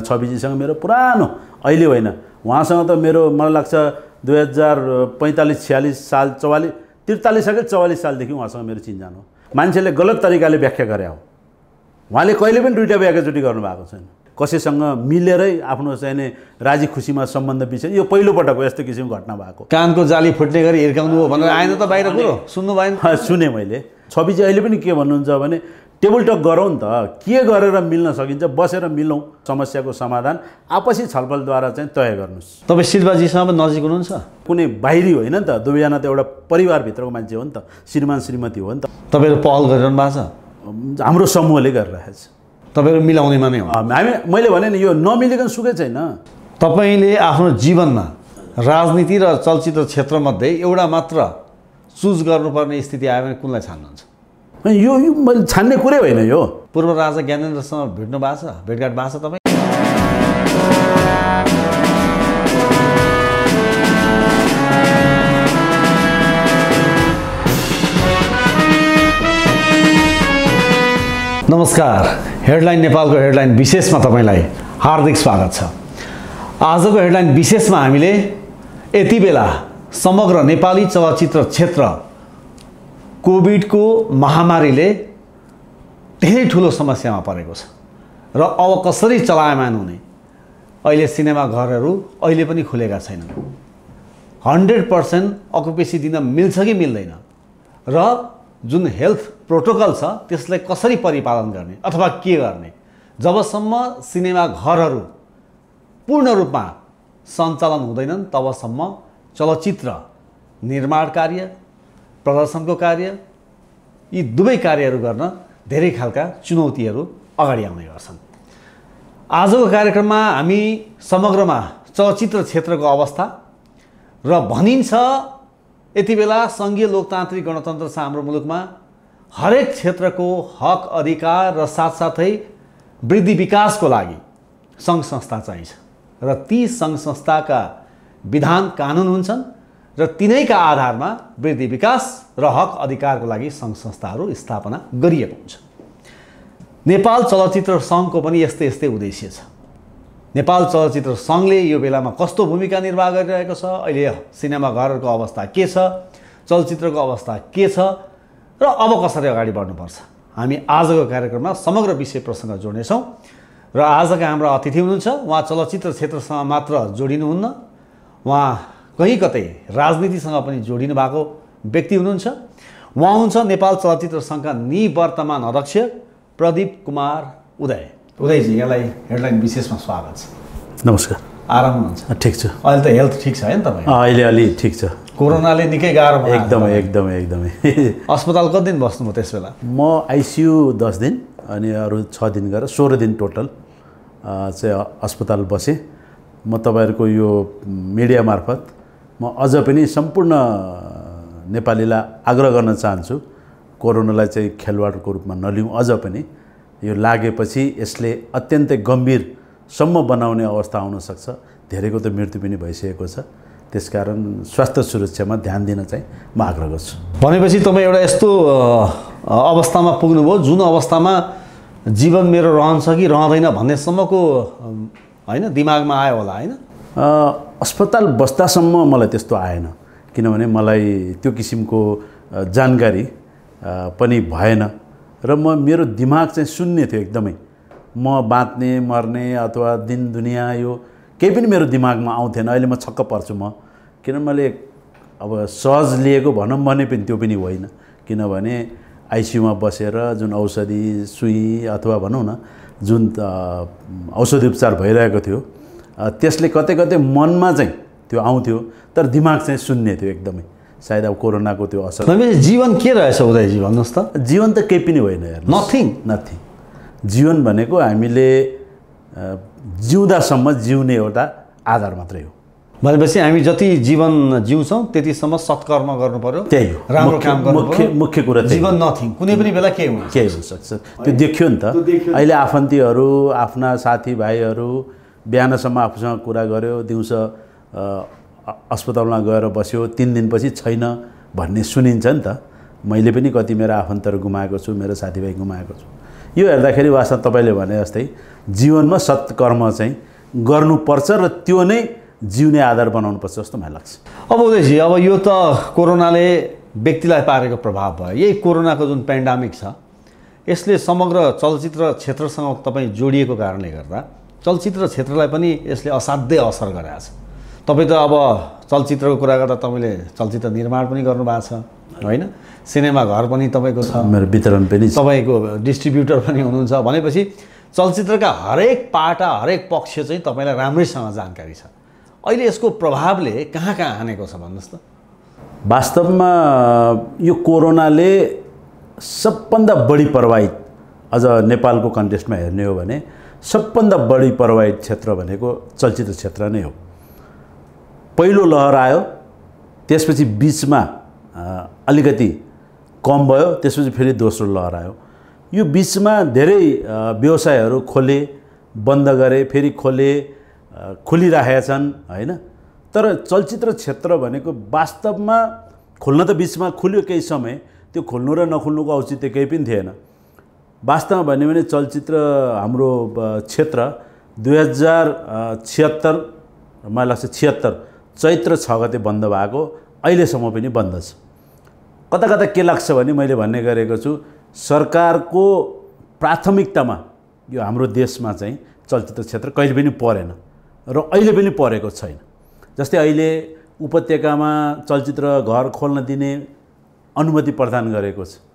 छविजीसँग मेरो पुरानो अहिले होइन उहाँसँग त मेरो मलाई लाग्छ दुई हजार पैँतालिस छ्यालिस साल चौवालिस त्रिचालिसकै चौवालिस सालदेखि उहाँसँग मेरो चिन्जान हो मान्छेले गलत तरिकाले व्याख्या गरे हो उहाँले कहिले पनि दुइटा व्याख्याचोटि गर्नुभएको छैन कसैसँग मिलेरै आफ्नो चाहिँ नि राजी खुसीमा सम्बन्ध विषय यो हो यस्तो किसिमको घटना भएको कानको जाली फुट्ने गरी हिर्काउनु हो भनेर आएन त बाहिर कुरो सुन्नु भएन सुने मैले छविजी अहिले पनि के भन्नुहुन्छ भने टेबल टक गरौँ नि त के गरेर मिल्न सकिन्छ बसेर मिलौँ समस्याको समाधान आपसी छलफलद्वारा चाहिँ तय गर्नुहोस् तपाईँ पनि नजिक हुनुहुन्छ कुनै बाहिरी होइन नि त दुवैजना त एउटा परिवारभित्रको मान्छे हो नि त श्रीमान श्रीमती हो नि त तपाईँहरू पहल गरिरहनु भएको छ हाम्रो समूहले गरिरहेको छ तपाईँहरू मिलाउनेमा नै हो हामी मैले भने नि यो नमिलेको सुकै छैन तपाईँले आफ्नो जीवनमा राजनीति र चलचित्र क्षेत्रमध्ये एउटा मात्र चुज गर्नुपर्ने स्थिति आयो भने कुनलाई छान्नुहुन्छ यो यो मैले छान्ने कुरै होइन यो पूर्व राजा ज्ञानेन्द्रसँग भेट्नु भएको छ भेटघाट भएको छ तपाईँ नमस्कार हेडलाइन नेपालको हेडलाइन विशेषमा तपाईँलाई हार्दिक स्वागत छ आजको हेडलाइन विशेषमा हामीले यति बेला समग्र नेपाली चलचित्र क्षेत्र कोभिडको महामारीले धेरै ठुलो समस्यामा परेको छ र अब कसरी चलायमान हुने अहिले सिनेमा घरहरू अहिले पनि खुलेका छैनन् हन्ड्रेड पर्सेन्ट अकुपेसी दिन मिल्छ कि मिल्दैन र जुन हेल्थ प्रोटोकल छ त्यसलाई कसरी परिपालन गर्ने अथवा के गर्ने जबसम्म सिनेमा घरहरू पूर्ण रूपमा सञ्चालन हुँदैनन् तबसम्म चलचित्र निर्माण कार्य प्रदर्शनको कार्य यी दुवै कार्यहरू गर्न धेरै खालका चुनौतीहरू अगाडि आउने गर्छन् आजको कार्यक्रममा हामी समग्रमा चलचित्र क्षेत्रको अवस्था र भनिन्छ यति बेला सङ्घीय लोकतान्त्रिक गणतन्त्र छ हाम्रो मुलुकमा हरेक क्षेत्रको हक अधिकार र साथसाथै वृद्धि विकासको लागि सङ्घ संस्था चाहिन्छ र ती सङ्घ संस्थाका विधान कानुन हुन्छन् र तिनैका आधारमा वृद्धि विकास र हक अधिकारको लागि सङ्घ संस्थाहरू स्थापना गरिएको हुन्छ नेपाल चलचित्र सङ्घको पनि यस्तै यस्तै उद्देश्य छ नेपाल चलचित्र सङ्घले यो बेलामा कस्तो भूमिका निर्वाह गरिरहेको छ अहिले सिनेमा घरहरूको अवस्था के छ चलचित्रको अवस्था के छ र अब कसरी अगाडि बढ्नुपर्छ हामी आजको कार्यक्रममा समग्र विषय प्रसङ्ग जोड्नेछौँ र आजका हाम्रा अतिथि हुनुहुन्छ उहाँ चलचित्र क्षेत्रसँग मात्र जोडिनुहुन्न उहाँ कहीँ कतै राजनीतिसँग पनि जोडिनु भएको व्यक्ति हुनुहुन्छ उहाँ हुन्छ नेपाल चलचित्र सङ्घका निवर्तमान अध्यक्ष प्रदीप कुमार उदय उदयजी यहाँलाई हेडलाइन विशेषमा स्वागत छ नमस्कार आराम हुनुहुन्छ ठिक छ अहिले त हेल्थ ठिक छ होइन तपाईँ अहिले अलि ठिक छ कोरोनाले निकै गाह्रो एकदमै एकदमै एकदमै अस्पताल कति दिन बस्नुभयो त्यस बेला म आइसियु दस दिन अनि अरू छ दिन गएर सोह्र दिन टोटल चाहिँ अस्पताल बसेँ म तपाईँहरूको यो मिडिया मार्फत म अझ पनि सम्पूर्ण नेपालीलाई आग्रह गर्न चाहन्छु कोरोनालाई चाहिँ खेलवाडको रूपमा नलिउँ अझ पनि यो लागेपछि यसले अत्यन्तै गम्भीरसम्म बनाउने अवस्था आउनसक्छ धेरैको त मृत्यु पनि भइसकेको छ त्यसकारण स्वास्थ्य सुरक्षामा ध्यान दिन चाहिँ म आग्रह गर्छु भनेपछि तपाईँ एउटा यस्तो अवस्थामा पुग्नुभयो जुन अवस्थामा जीवन मेरो रहन्छ कि रहँदैन भन्नेसम्मको होइन दिमागमा आयो होला होइन अस्पताल बस्दासम्म मलाई त्यस्तो आएन किनभने मलाई त्यो किसिमको जानकारी पनि भएन र म मेरो दिमाग चाहिँ शून्य थियो एकदमै म बाँच्ने मर्ने अथवा दिन दुनियाँ यो केही पनि मेरो दिमागमा आउँथेन अहिले म छक्क पर्छु म किन मैले अब सहज लिएको भनौँ भने पनि त्यो पनि होइन किनभने आइसियुमा बसेर जुन औषधि सुई अथवा भनौँ न जुन औषधि उपचार भइरहेको थियो त्यसले कतै कतै मनमा चाहिँ त्यो आउँथ्यो तर दिमाग चाहिँ सुन्ने थियो एकदमै सायद अब कोरोनाको त्यो असर जीवन के रहेछ उदयजी भन्नुहोस् त जीवन त केही पनि होइन हेर्नु नथिङ नथिङ जीवन भनेको हामीले जिउँदासम्म जिउने एउटा आधार मात्रै हो भनेपछि हामी जति जीवन जिउँछौँ त्यतिसम्म सत्कर्म गर्नु पर्यो त्यही हो राम्रो काम मुख्य मुख्य कुरा जीवन नथिङ कुनै पनि बेला के हुन्छ के हुनसक्छ त्यो देखियो नि त अहिले आफन्तीहरू आफ्ना साथीभाइहरू बिहानसम्म आफूसँग कुरा गऱ्यो दिउँसो अस्पतालमा गएर बस्यो तिन दिनपछि छैन भन्ने सुनिन्छ नि त मैले पनि कति मेरो आफन्तहरू गुमाएको छु मेरो साथीभाइ गुमाएको छु यो हेर्दाखेरि वास्तव तपाईँले भने जस्तै जीवनमा सत्कर्म चाहिँ गर्नुपर्छ र त्यो नै जिउने आधार बनाउनुपर्छ जस्तो मलाई लाग्छ अब उदयजी अब यो त कोरोनाले व्यक्तिलाई पारेको प्रभाव भयो यही कोरोनाको जुन पेन्डामिक छ यसले समग्र चलचित्र क्षेत्रसँग तपाईँ जोडिएको कारणले गर्दा चलचित्र क्षेत्रलाई पनि यसले असाध्यै असर गराएको छ तपाईँ त अब चलचित्रको कुरा गर्दा तपाईँले चलचित्र निर्माण पनि गर्नुभएको छ होइन सिनेमा घर पनि तपाईँको छ मेरो वितरण पनि तपाईँको डिस्ट्रिब्युटर पनि हुनुहुन्छ भनेपछि चलचित्रका हरेक पाटा हरेक पक्ष चाहिँ तपाईँलाई राम्रैसँग जानकारी छ अहिले यसको प्रभावले कहाँ कहाँ हानेको छ भन्नुहोस् त वास्तवमा यो कोरोनाले सबभन्दा बढी प्रभावित अझ नेपालको कन्टेस्टमा हेर्ने हो भने सबभन्दा बढी प्रभावित क्षेत्र भनेको चलचित्र क्षेत्र नै हो पहिलो लहर आयो त्यसपछि बिचमा अलिकति कम भयो त्यसपछि फेरि दोस्रो लहर आयो यो बिचमा धेरै व्यवसायहरू खोले बन्द गरे फेरि खोले खोलिराखेका छन् होइन तर चलचित्र क्षेत्र भनेको वास्तवमा खोल्न त बिचमा खुल्यो केही समय त्यो खोल्नु र नखुल्नुको औचित्य केही पनि थिएन वास्तवमा भन्यो भने चलचित्र हाम्रो क्षेत्र दुई हजार छिहत्तर मलाई लाग्छ छिहत्तर चैत्र छ गते बन्द भएको अहिलेसम्म पनि बन्द छ कता कता के लाग्छ भने मैले भन्ने गरेको छु सरकारको प्राथमिकतामा यो हाम्रो देशमा चाहिँ चलचित्र क्षेत्र कहिले पनि परेन र अहिले पनि परेको छैन जस्तै अहिले उपत्यकामा चलचित्र घर खोल्न दिने अनुमति प्रदान गरेको छ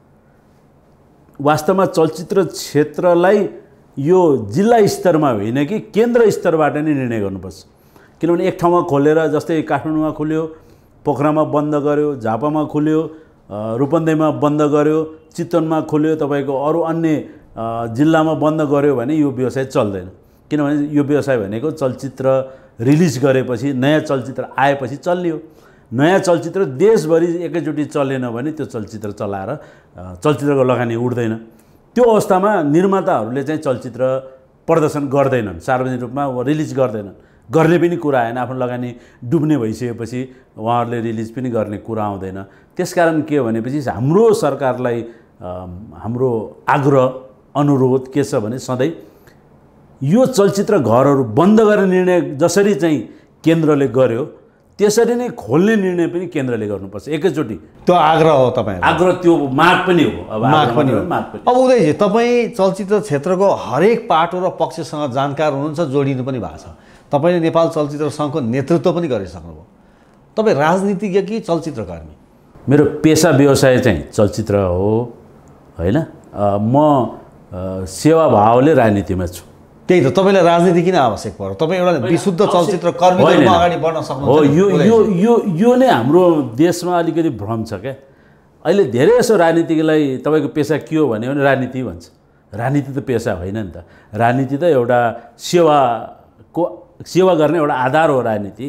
वास्तवमा चलचित्र क्षेत्रलाई यो जिल्ला स्तरमा होइन कि केन्द्र स्तरबाट नै निर्णय गर्नुपर्छ किनभने एक ठाउँमा खोलेर जस्तै काठमाडौँमा खुल्यो पोखरामा बन्द गर्यो झापामा खुल्यो रूपन्देहीमा बन्द गर्यो चितवनमा खुल्यो तपाईँको अरू अन्य जिल्लामा बन्द गर्यो भने यो व्यवसाय चल्दैन किनभने यो व्यवसाय भनेको चलचित्र रिलिज गरेपछि नयाँ चलचित्र आएपछि चल्ने नयाँ चलचित्र देशभरि एकैचोटि चलेन भने त्यो चलचित्र चलाएर चलचित्रको लगानी उठ्दैन त्यो अवस्थामा निर्माताहरूले चाहिँ चलचित्र प्रदर्शन गर्दैनन् सार्वजनिक रूपमा रिलिज गर्दैनन् गर्ने पनि कुरा आएन आफ्नो लगानी डुब्ने भइसकेपछि उहाँहरूले रिलिज पनि गर्ने कुरा आउँदैन त्यसकारण के भनेपछि हाम्रो सरकारलाई हाम्रो आग्रह अनुरोध के छ भने सधैँ यो चलचित्र घरहरू बन्द गर्ने निर्णय जसरी चाहिँ केन्द्रले गर्यो त्यसरी नै खोल्ने निर्णय पनि केन्द्रले गर्नुपर्छ एकैचोटि त्यो आग्रह हो तपाईँ आग्रह त्यो माग पनि हो अब माग पनि हो माग पनि अब उदय तपाईँ चलचित्र क्षेत्रको हरेक पाटो र पक्षसँग जानकार हुनुहुन्छ जोडिनु पनि भएको छ तपाईँले नेपाल चलचित्र सङ्घको नेतृत्व पनि गरिसक्नुभयो तपाईँ राजनीतिज्ञ कि चलचित्रकर्मी मेरो पेसा व्यवसाय चाहिँ चलचित्र हो होइन म सेवा भावले राजनीतिमा छु त्यही त तपाईँलाई राजनीति किन आवश्यक पर्यो तपाईँ एउटा विशुद्ध चलचित्र कर्मी अगाडि बढ्न सक्नु हो यो यो यो यो नै हाम्रो देशमा अलिकति भ्रम छ क्या अहिले धेरै यसो राजनीतिलाई तपाईँको पेसा के हो भन्यो भने राजनीति भन्छ राजनीति त पेसा होइन नि त राजनीति त एउटा सेवाको सेवा गर्ने एउटा आधार हो राजनीति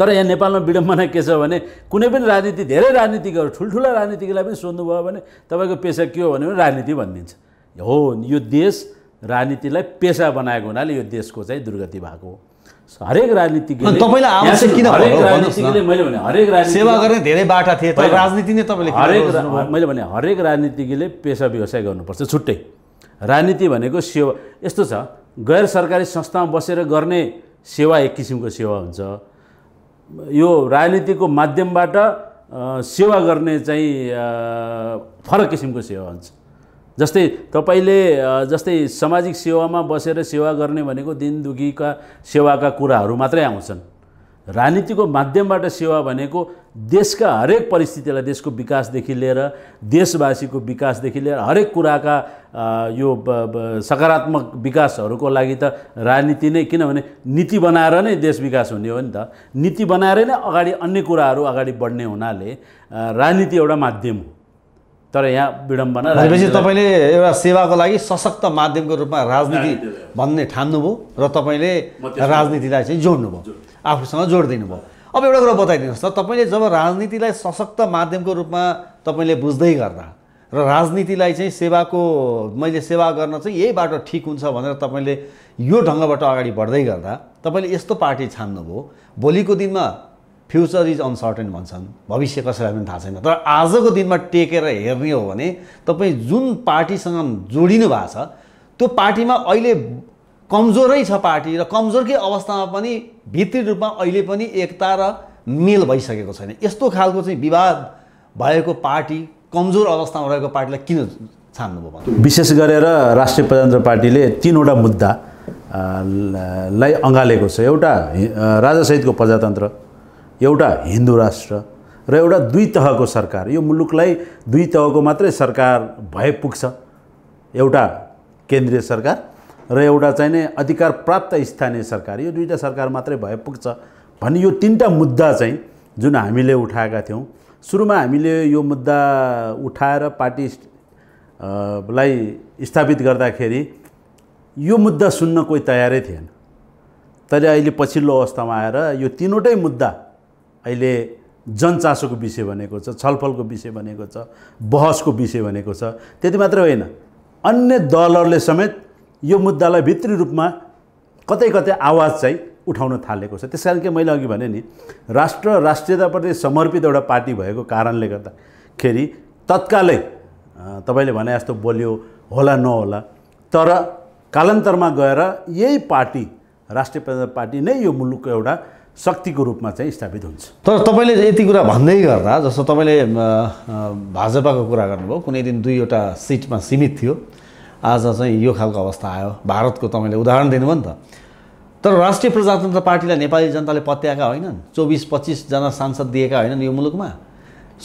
तर यहाँ नेपालमा विडम्बना के छ भने कुनै पनि राजनीति धेरै राजनीतिकहरू ठुल्ठुला राजनीतिकलाई पनि सोध्नुभयो भने तपाईँको पेसा के हो भने राजनीति भनिदिन्छ हो यो देश राजनीतिलाई पेसा बनाएको हुनाले यो देशको चाहिँ दुर्गति भएको हो हरेक राजनीतिज्ञले तपाईँलाई आवश्यक किन हरेक राजनीतिज्ञले मैले भने हरेक राजनीति सेवा गर्ने धेरै बाटा थिए राजनीति नै तपाईँले हरेक मैले भने हरेक राजनीतिज्ञले पेसा व्यवसाय गर्नुपर्छ छुट्टै राजनीति भनेको सेवा यस्तो छ गैर सरकारी संस्थामा बसेर गर्ने सेवा एक किसिमको सेवा हुन्छ यो राजनीतिको माध्यमबाट सेवा गर्ने चाहिँ फरक किसिमको सेवा हुन्छ जस्तै तपाईँले जस्तै सामाजिक सेवामा बसेर सेवा गर्ने भनेको दिनदुखीका सेवाका कुराहरू मात्रै आउँछन् राजनीतिको माध्यमबाट सेवा भनेको देशका हरेक परिस्थितिलाई देशको विकासदेखि लिएर देशवासीको विकासदेखि लिएर हरेक कुराका यो सकारात्मक विकासहरूको लागि त राजनीति नै किनभने नीति बनाएर नै देश विकास हुने हो नि त नीति बनाएर नै अगाडि अन्य कुराहरू अगाडि बढ्ने हुनाले राजनीति एउटा माध्यम हो तर यहाँ विडम्बना भनेपछि तपाईँले एउटा सेवाको लागि सशक्त माध्यमको रूपमा राजनीति भन्ने ठान्नुभयो र तपाईँले राजनीतिलाई चाहिँ जोड्नुभयो आफूसँग जोडिदिनुभयो अब एउटा कुरा बताइदिनुहोस् त तपाईँले जब राजनीतिलाई सशक्त माध्यमको रूपमा तपाईँले बुझ्दै गर्दा र राजनीतिलाई चाहिँ सेवाको मैले सेवा गर्न चाहिँ यही बाटो ठिक हुन्छ भनेर तपाईँले यो ढङ्गबाट अगाडि बढ्दै गर्दा तपाईँले यस्तो पार्टी छान्नुभयो भोलिको दिनमा फ्युचर इज अनसर्टेन भन्छन् भविष्य कसैलाई पनि थाहा छैन तर आजको दिनमा टेकेर हेर्ने हो भने तपाईँ जुन पार्टीसँग जोडिनु भएको छ त्यो पार्टीमा अहिले कमजोरै छ पार्टी र कमजोरकै अवस्थामा पनि भित्री रूपमा अहिले पनि एकता र मेल भइसकेको छैन यस्तो खालको चाहिँ विवाद भएको पार्टी कमजोर अवस्थामा रहेको पार्टीलाई किन छान्नुभयो विशेष गरेर राष्ट्रिय प्रजातन्त्र पार्टीले तिनवटा मुद्दा लाई अँगालेको छ एउटा राजासहितको प्रजातन्त्र एउटा हिन्दू राष्ट्र र एउटा दुई तहको सरकार यो मुलुकलाई दुई तहको मात्रै सरकार भए पुग्छ एउटा केन्द्रीय सरकार र एउटा चाहिँ नै अधिकार प्राप्त स्थानीय सरकार यो दुईवटा सरकार मात्रै भए पुग्छ भन्ने यो तिनवटा मुद्दा चाहिँ जुन हामीले उठाएका थियौँ सुरुमा हामीले यो मुद्दा उठाएर पार्टी लाई स्थापित गर्दाखेरि यो मुद्दा सुन्न कोही तयारै थिएन तर अहिले पछिल्लो अवस्थामा आएर यो तिनवटै मुद्दा अहिले जनचासोको विषय भनेको छ छलफलको विषय भनेको छ बहसको विषय भनेको छ त्यति मात्र होइन अन्य दलहरूले समेत यो मुद्दालाई भित्री रूपमा कतै कतै आवाज चाहिँ उठाउन थालेको छ त्यस कारण के मैले अघि भने नि राष्ट्र राष्ट्रियताप्रति समर्पित एउटा पार्टी भएको कारणले गर्दाखेरि तत्कालै तपाईँले भने जस्तो बोल्यो होला नहोला तर कालान्तरमा गएर यही पार्टी राष्ट्रिय पार्टी नै यो मुलुकको एउटा शक्तिको रूपमा चाहिँ स्थापित हुन्छ तर तपाईँले यति कुरा भन्दै गर्दा जस्तो तपाईँले भाजपाको कुरा गर्नुभयो कुनै दिन दुईवटा सिटमा सीमित थियो आज चाहिँ यो खालको अवस्था आयो भारतको तपाईँले उदाहरण दिनुभयो नि त तर राष्ट्रिय प्रजातन्त्र पार्टीलाई नेपाली जनताले पत्याएका होइनन् चौबिस पच्चिसजना सांसद दिएका होइनन् यो मुलुकमा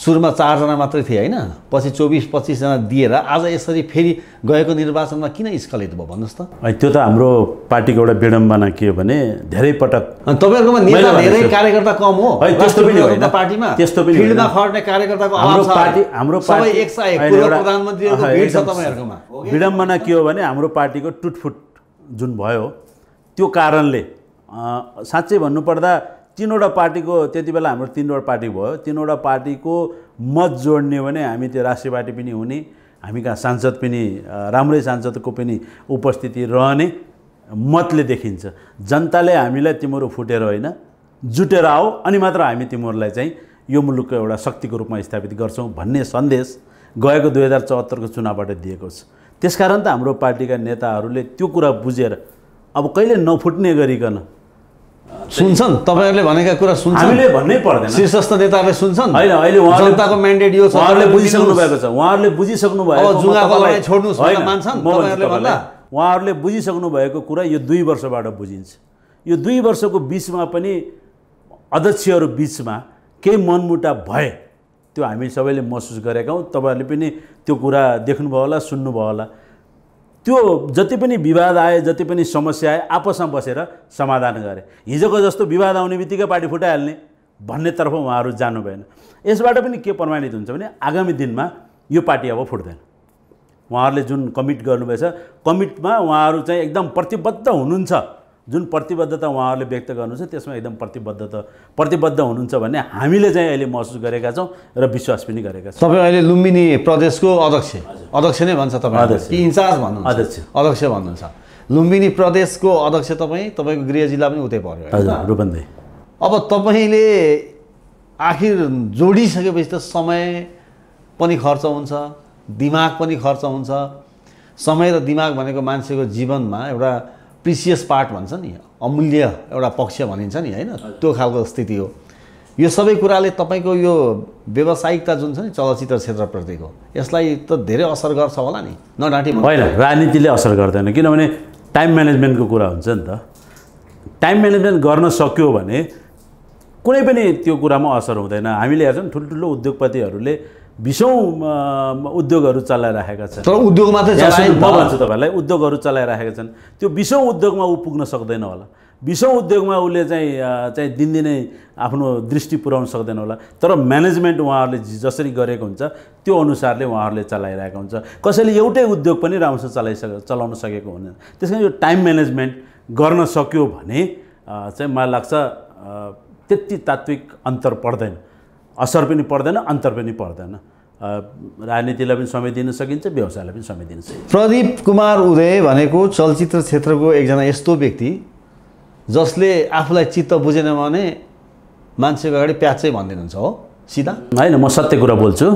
सुरुमा चारजना मात्रै थिए होइन पछि चौबिस पच्चिसजना दिएर आज यसरी फेरि गएको निर्वाचनमा किन स्खलित भयो भन्नुहोस् त त्यो त हाम्रो पार्टीको एउटा विडम्बना के हो भने धेरै पटक तपाईँहरूकोमा नेता धेरै कार्यकर्ता कम हो त्यस्तो पनि होइन पार्टीमा त्यस्तो पनि फिल्डमा खट्ने कार्यकर्ताको हाम्रो पार्टी हाम्रो सबै एकसाथ प्रधानमन्त्रीहरूको भिड छ तपाईँहरूकोमा विडम्बना के हो भने हाम्रो पार्टीको टुटफुट जुन भयो त्यो कारणले साँच्चै भन्नुपर्दा तिनवटा पार्टीको त्यति बेला हाम्रो तिनवटा पार्टी भयो तिनवटा पार्टीको मत जोड्ने भने हामी त्यो राष्ट्रिय पार्टी पनि हुने हामी कहाँ सांसद पनि राम्रै सांसदको पनि उपस्थिति रहने मतले देखिन्छ जनताले हामीलाई तिमीहरू फुटेर होइन जुटेर आऊ अनि मात्र हामी तिमीहरूलाई चाहिँ यो मुलुकको एउटा शक्तिको रूपमा स्थापित गर्छौँ भन्ने सन्देश गएको दुई हजार चौहत्तरको चुनावबाट दिएको छ त्यसकारण त हाम्रो पार्टीका नेताहरूले त्यो कुरा बुझेर अब कहिले नफुट्ने गरिकन सुन्छन् तपाईँहरूले भनेका कुरा सुन्छ हामीले भन्नै पर्दैन शीर्षस्थ नेताहरूले सुन्छन् होइन अहिले जनताको म्यान्डेट यो छ उहाँहरूले बुझिसक्नु भएको छ उहाँहरूले बुझिसक्नु भएको जुगाको लागि छोड्नुहोस् होइन मान्छन् तपाईँहरूले भन्दा उहाँहरूले बुझिसक्नु भएको कुरा यो दुई वर्षबाट बुझिन्छ यो दुई वर्षको बिचमा पनि अध्यक्षहरू बिचमा केही मनमुटा भए त्यो हामी सबैले महसुस गरेका हौँ तपाईँहरूले पनि त्यो कुरा देख्नुभयो होला सुन्नुभयो होला त्यो जति पनि विवाद आए जति पनि समस्या आए आपसमा बसेर समाधान गरे हिजोको जस्तो विवाद आउने बित्तिकै पार्टी फुटाइहाल्ने भन्नेतर्फ उहाँहरू जानु भएन यसबाट पनि के प्रमाणित हुन्छ भने आगामी दिनमा यो पार्टी अब फुट्दैन उहाँहरूले जुन कमिट गर्नुभएछ कमिटमा उहाँहरू चाहिँ एकदम प्रतिबद्ध हुनुहुन्छ जुन प्रतिबद्धता उहाँहरूले व्यक्त गर्नुहुन्छ त्यसमा एकदम प्रतिबद्धता प्रतिबद्ध हुनुहुन्छ भन्ने हामीले चाहिँ अहिले महसुस गरेका छौँ र विश्वास पनि गरेका छौँ तपाईँ अहिले लुम्बिनी प्रदेशको अध्यक्ष अध्यक्ष नै भन्छ तपाईँ अध्यक्ष इन्चार्ज भन्नु अध्यक्ष अध्यक्ष भन्नुहुन्छ लुम्बिनी प्रदेशको अध्यक्ष तपाईँ तपाईँको गृह जिल्ला पनि उतै पऱ्यो हजुर रूपन्दे अब तपाईँले आखिर जोडिसकेपछि त समय पनि खर्च हुन्छ दिमाग पनि खर्च हुन्छ समय र दिमाग भनेको मान्छेको जीवनमा एउटा प्रिसियस पार्ट भन्छ नि अमूल्य एउटा पक्ष भनिन्छ नि होइन त्यो खालको स्थिति हो यो सबै कुराले तपाईँको यो व्यावसायिकता जुन छ नि चलचित्र क्षेत्रप्रतिको यसलाई त धेरै असर गर्छ होला नि नडाँटी होइन राजनीतिले असर गर्दैन किनभने टाइम म्यानेजमेन्टको कुरा हुन्छ नि त टाइम म्यानेजमेन्ट गर्न सक्यो भने कुनै पनि त्यो कुरामा असर हुँदैन हामीले हेर्छौँ ठुल्ठुलो उद्योगपतिहरूले बिसौँ उद्योगहरू चलाइराखेका छन् तर उद्योग मात्रै म भन्छु तपाईँहरूलाई उद्योगहरू चलाइराखेका छन् त्यो बिसौँ उद्योगमा ऊ पुग्न सक्दैन होला बिसौँ उद्योगमा उसले चाहिँ चाहिँ दिनदिनै आफ्नो दृष्टि पुर्याउन सक्दैन होला तर म्यानेजमेन्ट उहाँहरूले जसरी गरेको हुन्छ त्यो अनुसारले उहाँहरूले चलाइरहेको हुन्छ कसैले एउटै उद्योग पनि राम्रोसँग चलाइसक चलाउन सकेको हुँदैन त्यस यो टाइम म्यानेजमेन्ट गर्न सक्यो भने चाहिँ मलाई लाग्छ त्यति तात्विक अन्तर पर्दैन असर पनि पर्दैन अन्तर पनि पर्दैन राजनीतिलाई पनि समय दिन सकिन्छ व्यवसायलाई पनि समय दिन सकिन्छ प्रदीप कुमार उदय भनेको चलचित्र क्षेत्रको एकजना यस्तो व्यक्ति जसले आफूलाई चित्त बुझेन भने मान्छेको अगाडि प्याचै भनिदिनुहुन्छ हो सिधा होइन म सत्य कुरा बोल्छु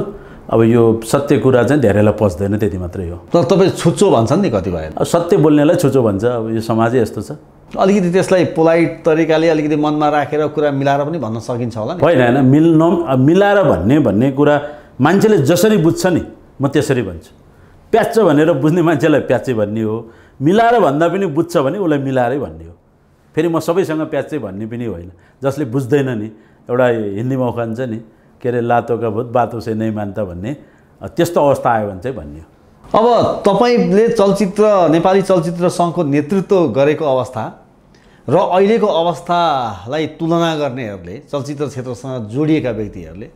अब यो सत्य कुरा चाहिँ धेरैलाई पस्दैन त्यति मात्रै हो तर तपाईँ छुच्चो भन्छन् नि कति कतिपय सत्य बोल्नेलाई छुच्चो भन्छ अब यो समाजै यस्तो छ अलिकति त्यसलाई पोलाइट तरिकाले अलिकति मनमा राखेर कुरा मिलाएर पनि भन्न सकिन्छ होला नि होइन होइन मिल न मिलाएर भन्ने भन्ने कुरा मान्छेले जसरी बुझ्छ नि म त्यसरी भन्छु प्याच भनेर बुझ्ने मान्छेलाई प्याचे भन्ने हो मिलाएर भन्दा पनि बुझ्छ भने उसलाई मिलाएरै भन्ने हो फेरि म सबैसँग प्याचे भन्ने पनि होइन जसले बुझ्दैन नि एउटा हिन्दीमा उखान्छ नि के अरे लातोका भूत बातो चाहिँ नै मान्छ भन्ने त्यस्तो अवस्था आयो भने चाहिँ भन्ने हो अब तपाईँले चलचित्र नेपाली चलचित्र सङ्घको नेतृत्व गरेको अवस्था र अहिलेको अवस्थालाई तुलना गर्नेहरूले चलचित्र क्षेत्रसँग जोडिएका व्यक्तिहरूले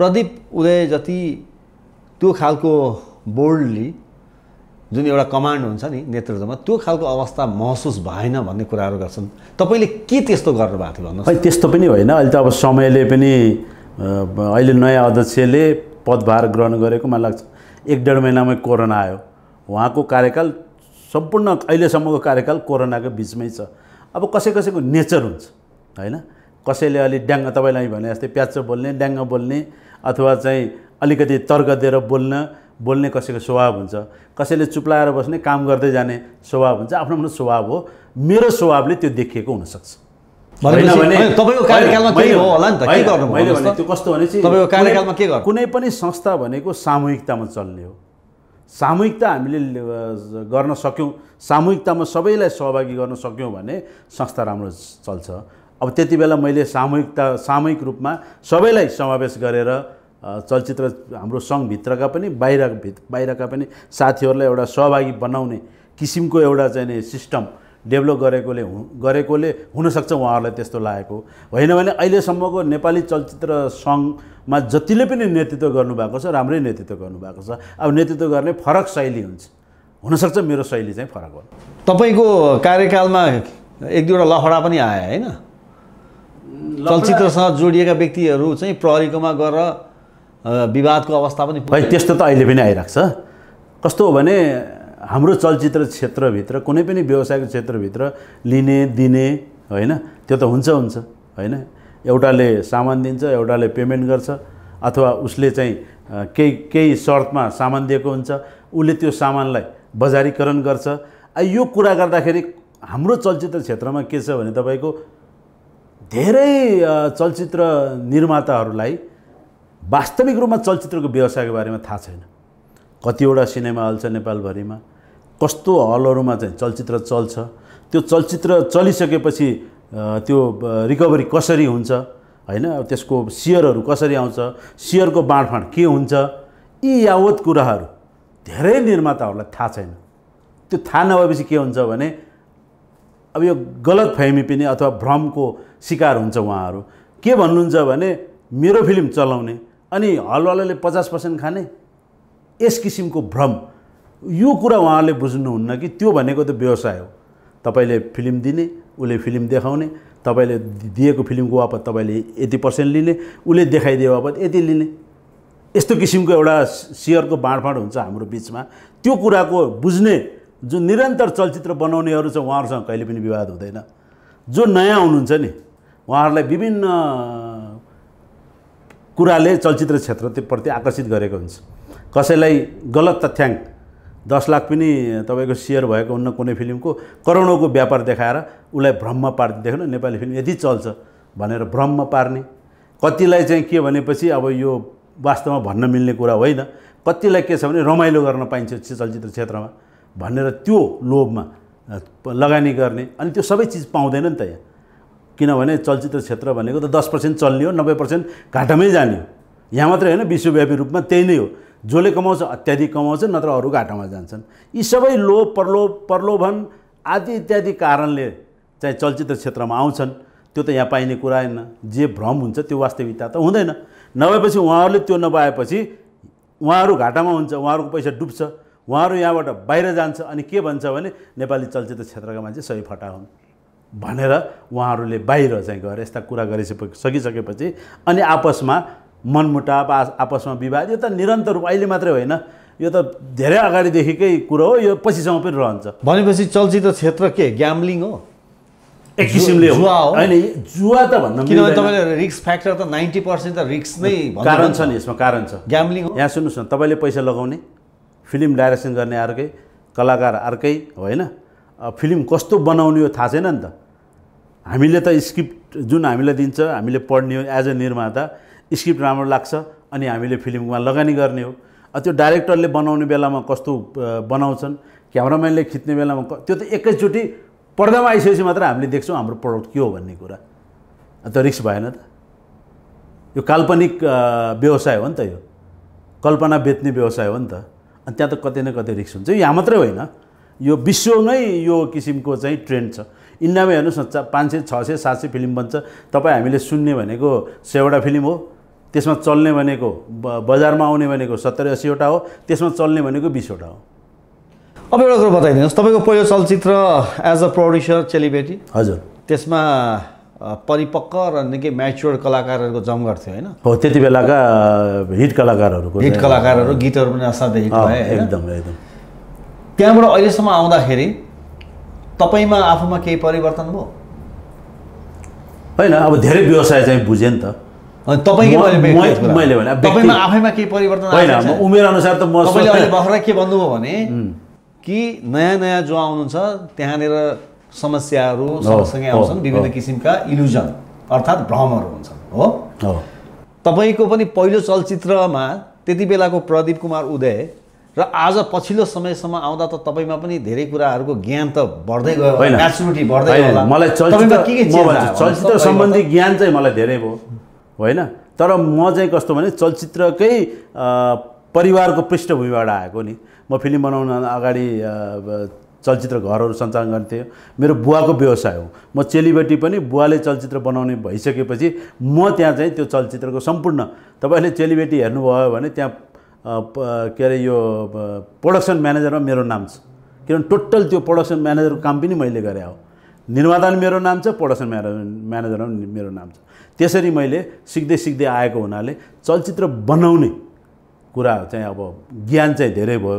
प्रदीप उदय जति त्यो खालको बोल्डली जुन एउटा कमान्ड हुन्छ नि नेतृत्वमा त्यो खालको अवस्था महसुस भएन भन्ने कुराहरू गर्छन् तपाईँले के त्यस्तो गर्नुभएको थियो भन्नु त्यस्तो पनि होइन अहिले त अब समयले पनि अहिले नयाँ अध्यक्षले पदभार ग्रहण गरेको मलाई लाग्छ एक डेढ महिनामै कोरोना आयो उहाँको कार्यकाल सम्पूर्ण अहिलेसम्मको कार्यकाल कोरोनाको बिचमै छ अब कसै कसैको नेचर हुन्छ होइन कसैले अलि ड्याङ्ग तपाईँलाई भने जस्तै प्याचो बोल्ने ड्याङ्ग बोल्ने अथवा चाहिँ अलिकति तर्क दिएर बोल्न बोल्ने कसैको स्वभाव हुन्छ कसैले चुप्लाएर बस्ने काम गर्दै जाने स्वभाव हुन्छ आफ्नो आफ्नो स्वभाव हो मेरो स्वभावले त्यो देखिएको हुनसक्छ तपाईँको कार्यकालमा के गर्नु गर्नु कुनै पनि संस्था भनेको सामूहिकतामा चल्ने हो सामूहिकता हामीले गर्न सक्यौँ सामूहिकतामा सबैलाई सहभागी गर्न सक्यौँ भने संस्था राम्रो चल्छ अब त्यति बेला मैले सामूहिकता सामूहिक रूपमा सबैलाई समावेश गरेर चलचित्र हाम्रो सङ्घभित्रका पनि बाहिर बाहिरका पनि साथीहरूलाई एउटा सहभागी बनाउने किसिमको एउटा चाहिँ सिस्टम डेभलप गरेकोले गरेकोले हुनसक्छ उहाँहरूलाई त्यस्तो लागेको होइन भने अहिलेसम्मको नेपाली चलचित्र सङ्घमा जतिले पनि नेतृत्व गर्नुभएको छ राम्रै नेतृत्व गर्नुभएको छ अब नेतृत्व गर्ने फरक शैली हुन्छ हुनसक्छ मेरो शैली चाहिँ फरक हो तपाईँको कार्यकालमा एक दुईवटा लफडा पनि आए होइन चलचित्रसँग जोडिएका व्यक्तिहरू चाहिँ प्रहरीकोमा गएर विवादको अवस्था पनि त्यस्तो त अहिले पनि आइरहेको छ कस्तो हो भने हाम्रो चलचित्र क्षेत्रभित्र कुनै पनि व्यवसायको क्षेत्रभित्र लिने दिने होइन त्यो त हुन्छ हुन्छ होइन एउटाले सामान दिन्छ एउटाले पेमेन्ट गर्छ अथवा उसले चाहिँ केही केही सर्तमा सामान दिएको हुन्छ उसले त्यो सामानलाई बजारीकरण गर्छ यो कुरा गर्दाखेरि हाम्रो चलचित्र क्षेत्रमा के छ भने तपाईँको धेरै चलचित्र निर्माताहरूलाई वास्तविक रूपमा चलचित्रको व्यवसायको बारेमा थाहा छैन कतिवटा सिनेमा हल छ नेपालभरिमा कस्तो हलहरूमा चाहिँ चलचित्र चल्छ त्यो चलचित्र चलिसकेपछि त्यो रिकभरी कसरी हुन्छ होइन त्यसको सेयरहरू कसरी आउँछ सियरको बाँडफाँड के हुन्छ यी यावत कुराहरू धेरै निर्माताहरूलाई थाहा छैन त्यो थाहा नभएपछि के हुन्छ भने अब यो गलत फहमी पनि अथवा भ्रमको शिकार हुन्छ उहाँहरू के भन्नुहुन्छ भने मेरो फिल्म चलाउने अनि हलवालाले पचास पर्सेन्ट खाने यस किसिमको भ्रम यो कुरा उहाँहरूले बुझ्नुहुन्न कि त्यो भनेको त व्यवसाय हो तपाईँले फिल्म दिने उसले फिल्म देखाउने तपाईँले दिएको फिल्मको बापत तपाईँले यति पर्सेन्ट लिने उसले देखाइदिए बापत यति लिने यस्तो किसिमको एउटा सेयरको बाँडफाँड हुन्छ हाम्रो बिचमा त्यो कुराको बुझ्ने जुन निरन्तर चलचित्र बनाउनेहरू छ उहाँहरूसँग कहिले पनि विवाद हुँदैन जो नयाँ हुनुहुन्छ नि उहाँहरूलाई विभिन्न कुराले चलचित्र क्षेत्रप्रति आकर्षित गरेको हुन्छ कसैलाई गलत तथ्याङ्क दस लाख पनि तपाईँको सेयर भएको हुन्न कुनै फिल्मको करोडौँको व्यापार देखाएर उसलाई भ्रममा पार्ने देख्नु नेपाली फिल्म यति चल्छ भनेर भ्रममा पार्ने कतिलाई चाहिँ के भनेपछि अब यो वास्तवमा भन्न मिल्ने कुरा होइन कतिलाई के छ भने रमाइलो गर्न पाइन्छ चलचित्र क्षेत्रमा भनेर त्यो लोभमा लगानी गर्ने अनि त्यो सबै चिज पाउँदैन नि त यहाँ किनभने चलचित्र क्षेत्र भनेको त दस पर्सेन्ट चल्ने हो नब्बे पर्सेन्ट घाटामै जाने हो यहाँ मात्रै होइन विश्वव्यापी रूपमा त्यही नै हो जसले कमाउँछ अत्याधिक कमाउँछन् नत्र अरू घाटामा जान्छन् यी सबै लोभ प्रलोभ प्रलोभन आदि इत्यादि कारणले चाहिँ चलचित्र क्षेत्रमा आउँछन् त्यो त यहाँ पाइने कुरा होइन जे भ्रम हुन्छ त्यो वास्तविकता त हुँदैन नभएपछि उहाँहरूले त्यो नपाएपछि उहाँहरू घाटामा हुन्छ उहाँहरूको पैसा डुब्छ उहाँहरू यहाँबाट बाहिर जान्छ अनि के भन्छ भने नेपाली चलचित्र क्षेत्रका मान्छे सही फटा हुन् भनेर उहाँहरूले बाहिर चाहिँ गएर यस्ता कुरा गरिसके सकिसकेपछि अनि आपसमा मनमुटाव आ आपसमा विवाद यो त निरन्तर रूप अहिले मात्रै होइन यो त धेरै अगाडिदेखिकै कुरो हो यो पछिसम्म पनि रहन्छ भनेपछि चलचित्र क्षेत्र के ग्याम्लिङ हो एक किसिमले जुवा हो होइन जुवा त भन्न किनभने तपाईँले रिक्स फ्याक्टर त नाइन्टी पर्सेन्ट त रिक्स नै कारण छ नि यसमा कारण छ ग्याम्लिङ यहाँ सुन्नुहोस् न तपाईँले पैसा लगाउने फिल्म डाइरेक्सन गर्ने अर्कै कलाकार अर्कै होइन फिल्म कस्तो बनाउने हो थाहा छैन नि त हामीले त स्क्रिप्ट जुन हामीलाई दिन्छ हामीले पढ्ने एज अ निर्माता स्क्रिप्ट राम्रो लाग्छ अनि हामीले फिल्ममा लगानी गर्ने हो त्यो डाइरेक्टरले बनाउने बेलामा कस्तो बनाउँछन् क्यामराम्यानले खिच्ने बेलामा त्यो त एकैचोटि पर्दामा आइसकेपछि मात्र हामीले देख्छौँ हाम्रो प्रडक्ट के हो भन्ने कुरा त रिक्स भएन त यो काल्पनिक व्यवसाय हो नि त यो कल्पना बेच्ने व्यवसाय हो नि त अनि त्यहाँ त कतै न कतै रिक्स हुन्छ यहाँ मात्रै होइन यो विश्वमै यो किसिमको चाहिँ ट्रेन्ड छ इन्डियामा हेर्नुहोस् न पाँच सय छ सय सात सय फिल्म बन्छ तपाईँ हामीले सुन्ने भनेको सयवटा फिल्म हो त्यसमा चल्ने भनेको बजारमा आउने भनेको सत्तरी असीवटा हो त्यसमा चल्ने भनेको बिसवटा हो अब एउटा कुरो बताइदिनुहोस् तपाईँको पहिलो चलचित्र एज अ प्रड्युसर चेलिबेटी हजुर त्यसमा परिपक्व र निकै म्याच्योर कलाकारहरूको जमघट थियो होइन हो त्यति बेलाका हिट कलाकारहरूको हिट कलाकारहरू गीतहरू पनि असाध्यै एकदम एकदम त्यहाँबाट अहिलेसम्म आउँदाखेरि तपाईँमा आफूमा केही परिवर्तन भयो होइन अब धेरै व्यवसाय चाहिँ बुझेँ नि त आफैमा के परिवर्तन होइन उमेर अनुसार त म अहिले भर्खरै के भन्नुभयो भने कि नयाँ नयाँ जो आउनुहुन्छ त्यहाँनिर समस्याहरू सँगसँगै आउँछन् विभिन्न किसिमका इल्युजन अर्थात् भ्रमहरू हुन्छन् हो तपाईँको पनि पहिलो चलचित्रमा त्यति बेलाको प्रदीप कुमार उदय र आज पछिल्लो समयसम्म आउँदा त तपाईँमा पनि धेरै कुराहरूको ज्ञान त बढ्दै गयो होइन बढ्दै गयो मलाई चलचित्र सम्बन्धी ज्ञान चाहिँ मलाई धेरै भयो होइन तर म चाहिँ कस्तो भने चलचित्रकै परिवारको पृष्ठभूमिबाट आएको नि म फिल्म बनाउन अगाडि चलचित्र घरहरू सञ्चालन गर्थेँ मेरो बुवाको व्यवसाय हो म चेलीबेटी पनि बुवाले चलचित्र बनाउने भइसकेपछि म त्यहाँ चाहिँ त्यो चलचित्रको सम्पूर्ण तपाईँले चेलीबेटी हेर्नुभयो भने त्यहाँ के अरे यो प्रोडक्सन म्यानेजरमा मेरो नाम छ किनभने टोटल त्यो प्रोडक्सन म्यानेजरको काम पनि मैले गरेँ हो निर्माता मेरो नाम छ प्रोडक्सन म्यानेजरमा मेरो नाम छ त्यसरी मैले सिक्दै सिक्दै आएको हुनाले चलचित्र बनाउने कुरा चाहिँ अब ज्ञान चाहिँ धेरै भयो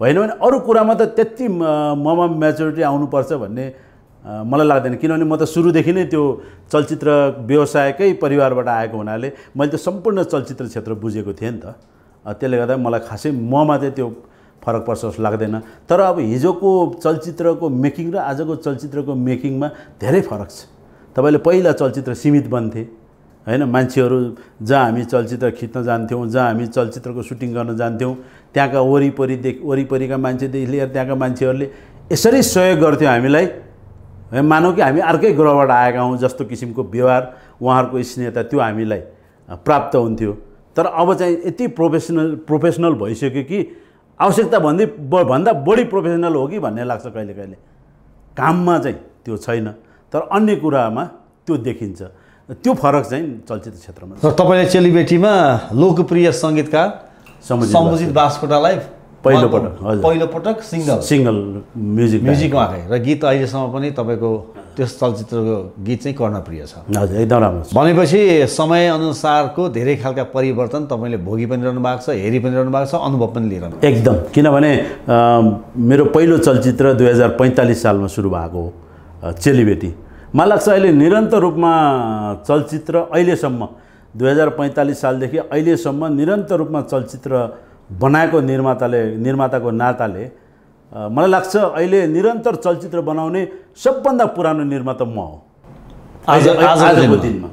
होइन भने अरू कुरामा त त्यति ममा मेच्योरिटी आउनुपर्छ भन्ने मलाई लाग्दैन किनभने म त सुरुदेखि नै त्यो चलचित्र व्यवसायकै परिवारबाट आएको हुनाले मैले त सम्पूर्ण चलचित्र क्षेत्र बुझेको थिएँ नि त त्यसले गर्दा मलाई खासै ममा चाहिँ त्यो फरक पर्छ जस्तो लाग्दैन तर अब हिजोको चलचित्रको मेकिङ र आजको चलचित्रको मेकिङमा धेरै फरक छ तपाईँले पहिला चलचित्र सीमित बन्थे होइन मान्छेहरू जहाँ हामी चलचित्र खिच्न जान्थ्यौँ जहाँ हामी चलचित्रको सुटिङ गर्न जान्थ्यौँ त्यहाँका वरिपरिदेखि वरिपरिका मान्छेदेखि लिएर त्यहाँका मान्छेहरूले यसरी सहयोग गर्थ्यो हामीलाई मानौँ कि हामी अर्कै ग्रहबाट आएका हौँ जस्तो किसिमको व्यवहार उहाँहरूको स्नेहता त्यो हामीलाई प्राप्त हुन्थ्यो तर अब चाहिँ यति प्रोफेसनल प्रोफेसनल भइसक्यो कि आवश्यकता भन्दै भन्दा बढी प्रोफेसनल हो कि भन्ने लाग्छ कहिले कहिले काममा चाहिँ त्यो छैन तर अन्य कुरामा त्यो देखिन्छ त्यो फरक चाहिँ चलचित्र क्षेत्रमा र तपाईँले चेलीबेटीमा लोकप्रिय सङ्गीतकार सम्बुजित बासकोटालाई पहिलोपटक हजुर पहिलोपटक सिङ्गल सिङ्गल म्युजिक म्युजिक उहाँकै र गीत अहिलेसम्म पनि तपाईँको त्यस चलचित्रको गीत चाहिँ कर्णप्रिय छ हजुर एकदम राम्रो भनेपछि समयअनुसारको धेरै खालका परिवर्तन तपाईँले भोगी पनि रहनु भएको छ हेरि पनि रहनु भएको छ अनुभव पनि लिइरहनु एकदम किनभने मेरो पहिलो चलचित्र दुई हजार पैँतालिस सालमा सुरु भएको हो चेलीबेटी मलाई लाग्छ अहिले निरन्तर रूपमा चलचित्र अहिलेसम्म दुई हजार पैँतालिस सालदेखि अहिलेसम्म निरन्तर रूपमा चलचित्र बनाएको निर्माताले निर्माताको नाताले मलाई लाग्छ अहिले निरन्तर चलचित्र बनाउने सबभन्दा पुरानो निर्माता म हो आजको दिनमा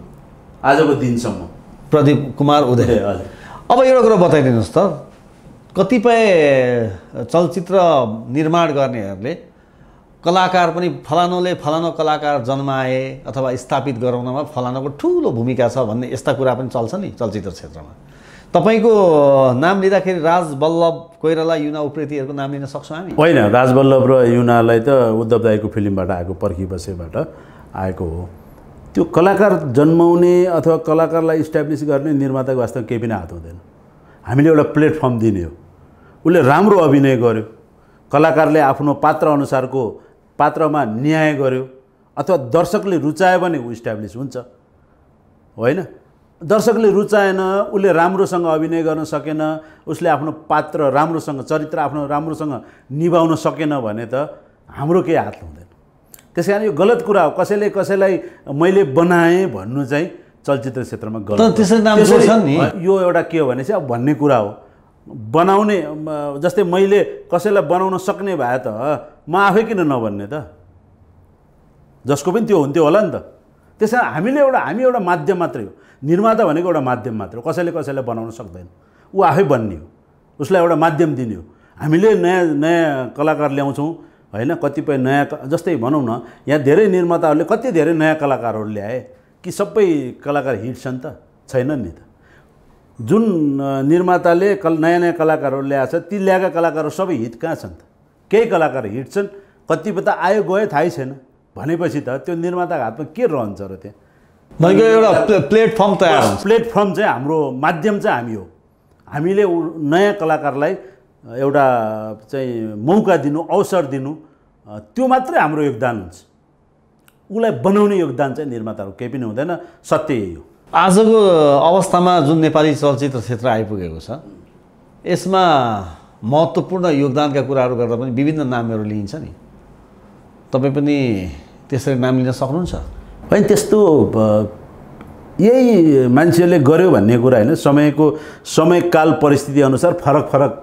आजको दिनसम्म प्रदीप कुमार उदय अब एउटा कुरो बताइदिनुहोस् त कतिपय चलचित्र निर्माण गर्नेहरूले कलाकार पनि फलानुले फलानो कलाकार जन्माए अथवा स्थापित गराउनमा फलानोको ठुलो भूमिका छ भन्ने यस्ता कुरा पनि चल्छ नि चलचित्र क्षेत्रमा तपाईँको नाम लिँदाखेरि राजवल्लभ कोइराला युना उप्रेतीहरूको नाम लिन सक्छौँ हामी होइन राजवल्लभ र युनालाई त उद्धव दाईको फिल्मबाट आएको पर्खी बसेबाट आएको हो त्यो कलाकार जन्माउने अथवा कलाकारलाई इस्ट्याब्लिस गर्ने निर्माताको वास्तवमा केही पनि हात हुँदैन हामीले एउटा प्लेटफर्म दिने हो उसले राम्रो अभिनय गर्यो कलाकारले आफ्नो पात्र अनुसारको पात्रमा न्याय गर्यो अथवा दर्शकले रुचायो भने ऊ इस्ट्याब्लिस हुन्छ होइन दर्शकले रुचाएन उसले राम्रोसँग अभिनय गर्न सकेन उसले आफ्नो पात्र राम्रोसँग चरित्र आफ्नो राम्रोसँग निभाउन सकेन भने त हाम्रो केही हात हुँदैन त्यस कारण यो गलत कुरा हो कसैले कसैलाई मैले बनाएँ भन्नु चाहिँ चलचित्र क्षेत्रमा गलत यो एउटा के हो भने चाहिँ अब भन्ने कुरा हो बनाउने जस्तै मैले कसैलाई बनाउन सक्ने भए त म आफै किन नभन्ने त जसको पनि त्यो हुन्थ्यो होला नि त त्यस हामीले एउटा हामी एउटा माध्यम मात्रै हो निर्माता भनेको एउटा माध्यम मात्रै हो कसैले कसैलाई बनाउन सक्दैन ऊ आफै बन्ने हो उसलाई एउटा माध्यम दिने हो हामीले नयाँ नयाँ कलाकार ल्याउँछौँ होइन कतिपय नयाँ जस्तै भनौँ न यहाँ धेरै निर्माताहरूले कति धेरै नयाँ कलाकारहरू ल्याए कि सबै कलाकार हिट छन् त छैनन् नि त जुन निर्माताले कल नयाँ नयाँ कलाकारहरू ल्याएको छ ती ल्याएका कलाकारहरू सबै हित कहाँ छन् त केही कलाकार हिँड्छन् कतिपय त आयो गयो थाहै छैन भनेपछि त त्यो निर्माताको हातमा के रहन्छ र त्यहाँ एउटा प्लेटफर्म तयार प्लेटफर्म चाहिँ हाम्रो माध्यम चाहिँ हामी हो हामीले नयाँ कलाकारलाई एउटा चाहिँ मौका दिनु अवसर दिनु त्यो मात्रै हाम्रो योगदान हुन्छ उसलाई बनाउने योगदान चाहिँ निर्माताहरू केही पनि हुँदैन सत्य यही हो आजको अवस्थामा जुन नेपाली चलचित्र क्षेत्र आइपुगेको छ यसमा महत्त्वपूर्ण योगदानका कुराहरू गर्दा पनि विभिन्न नामहरू लिइन्छ नि तपाईँ पनि त्यसरी नाम लिन सक्नुहुन्छ होइन त्यस्तो यही मान्छेले गर्यो भन्ने कुरा होइन समयको समयकाल परिस्थितिअनुसार फरक फरक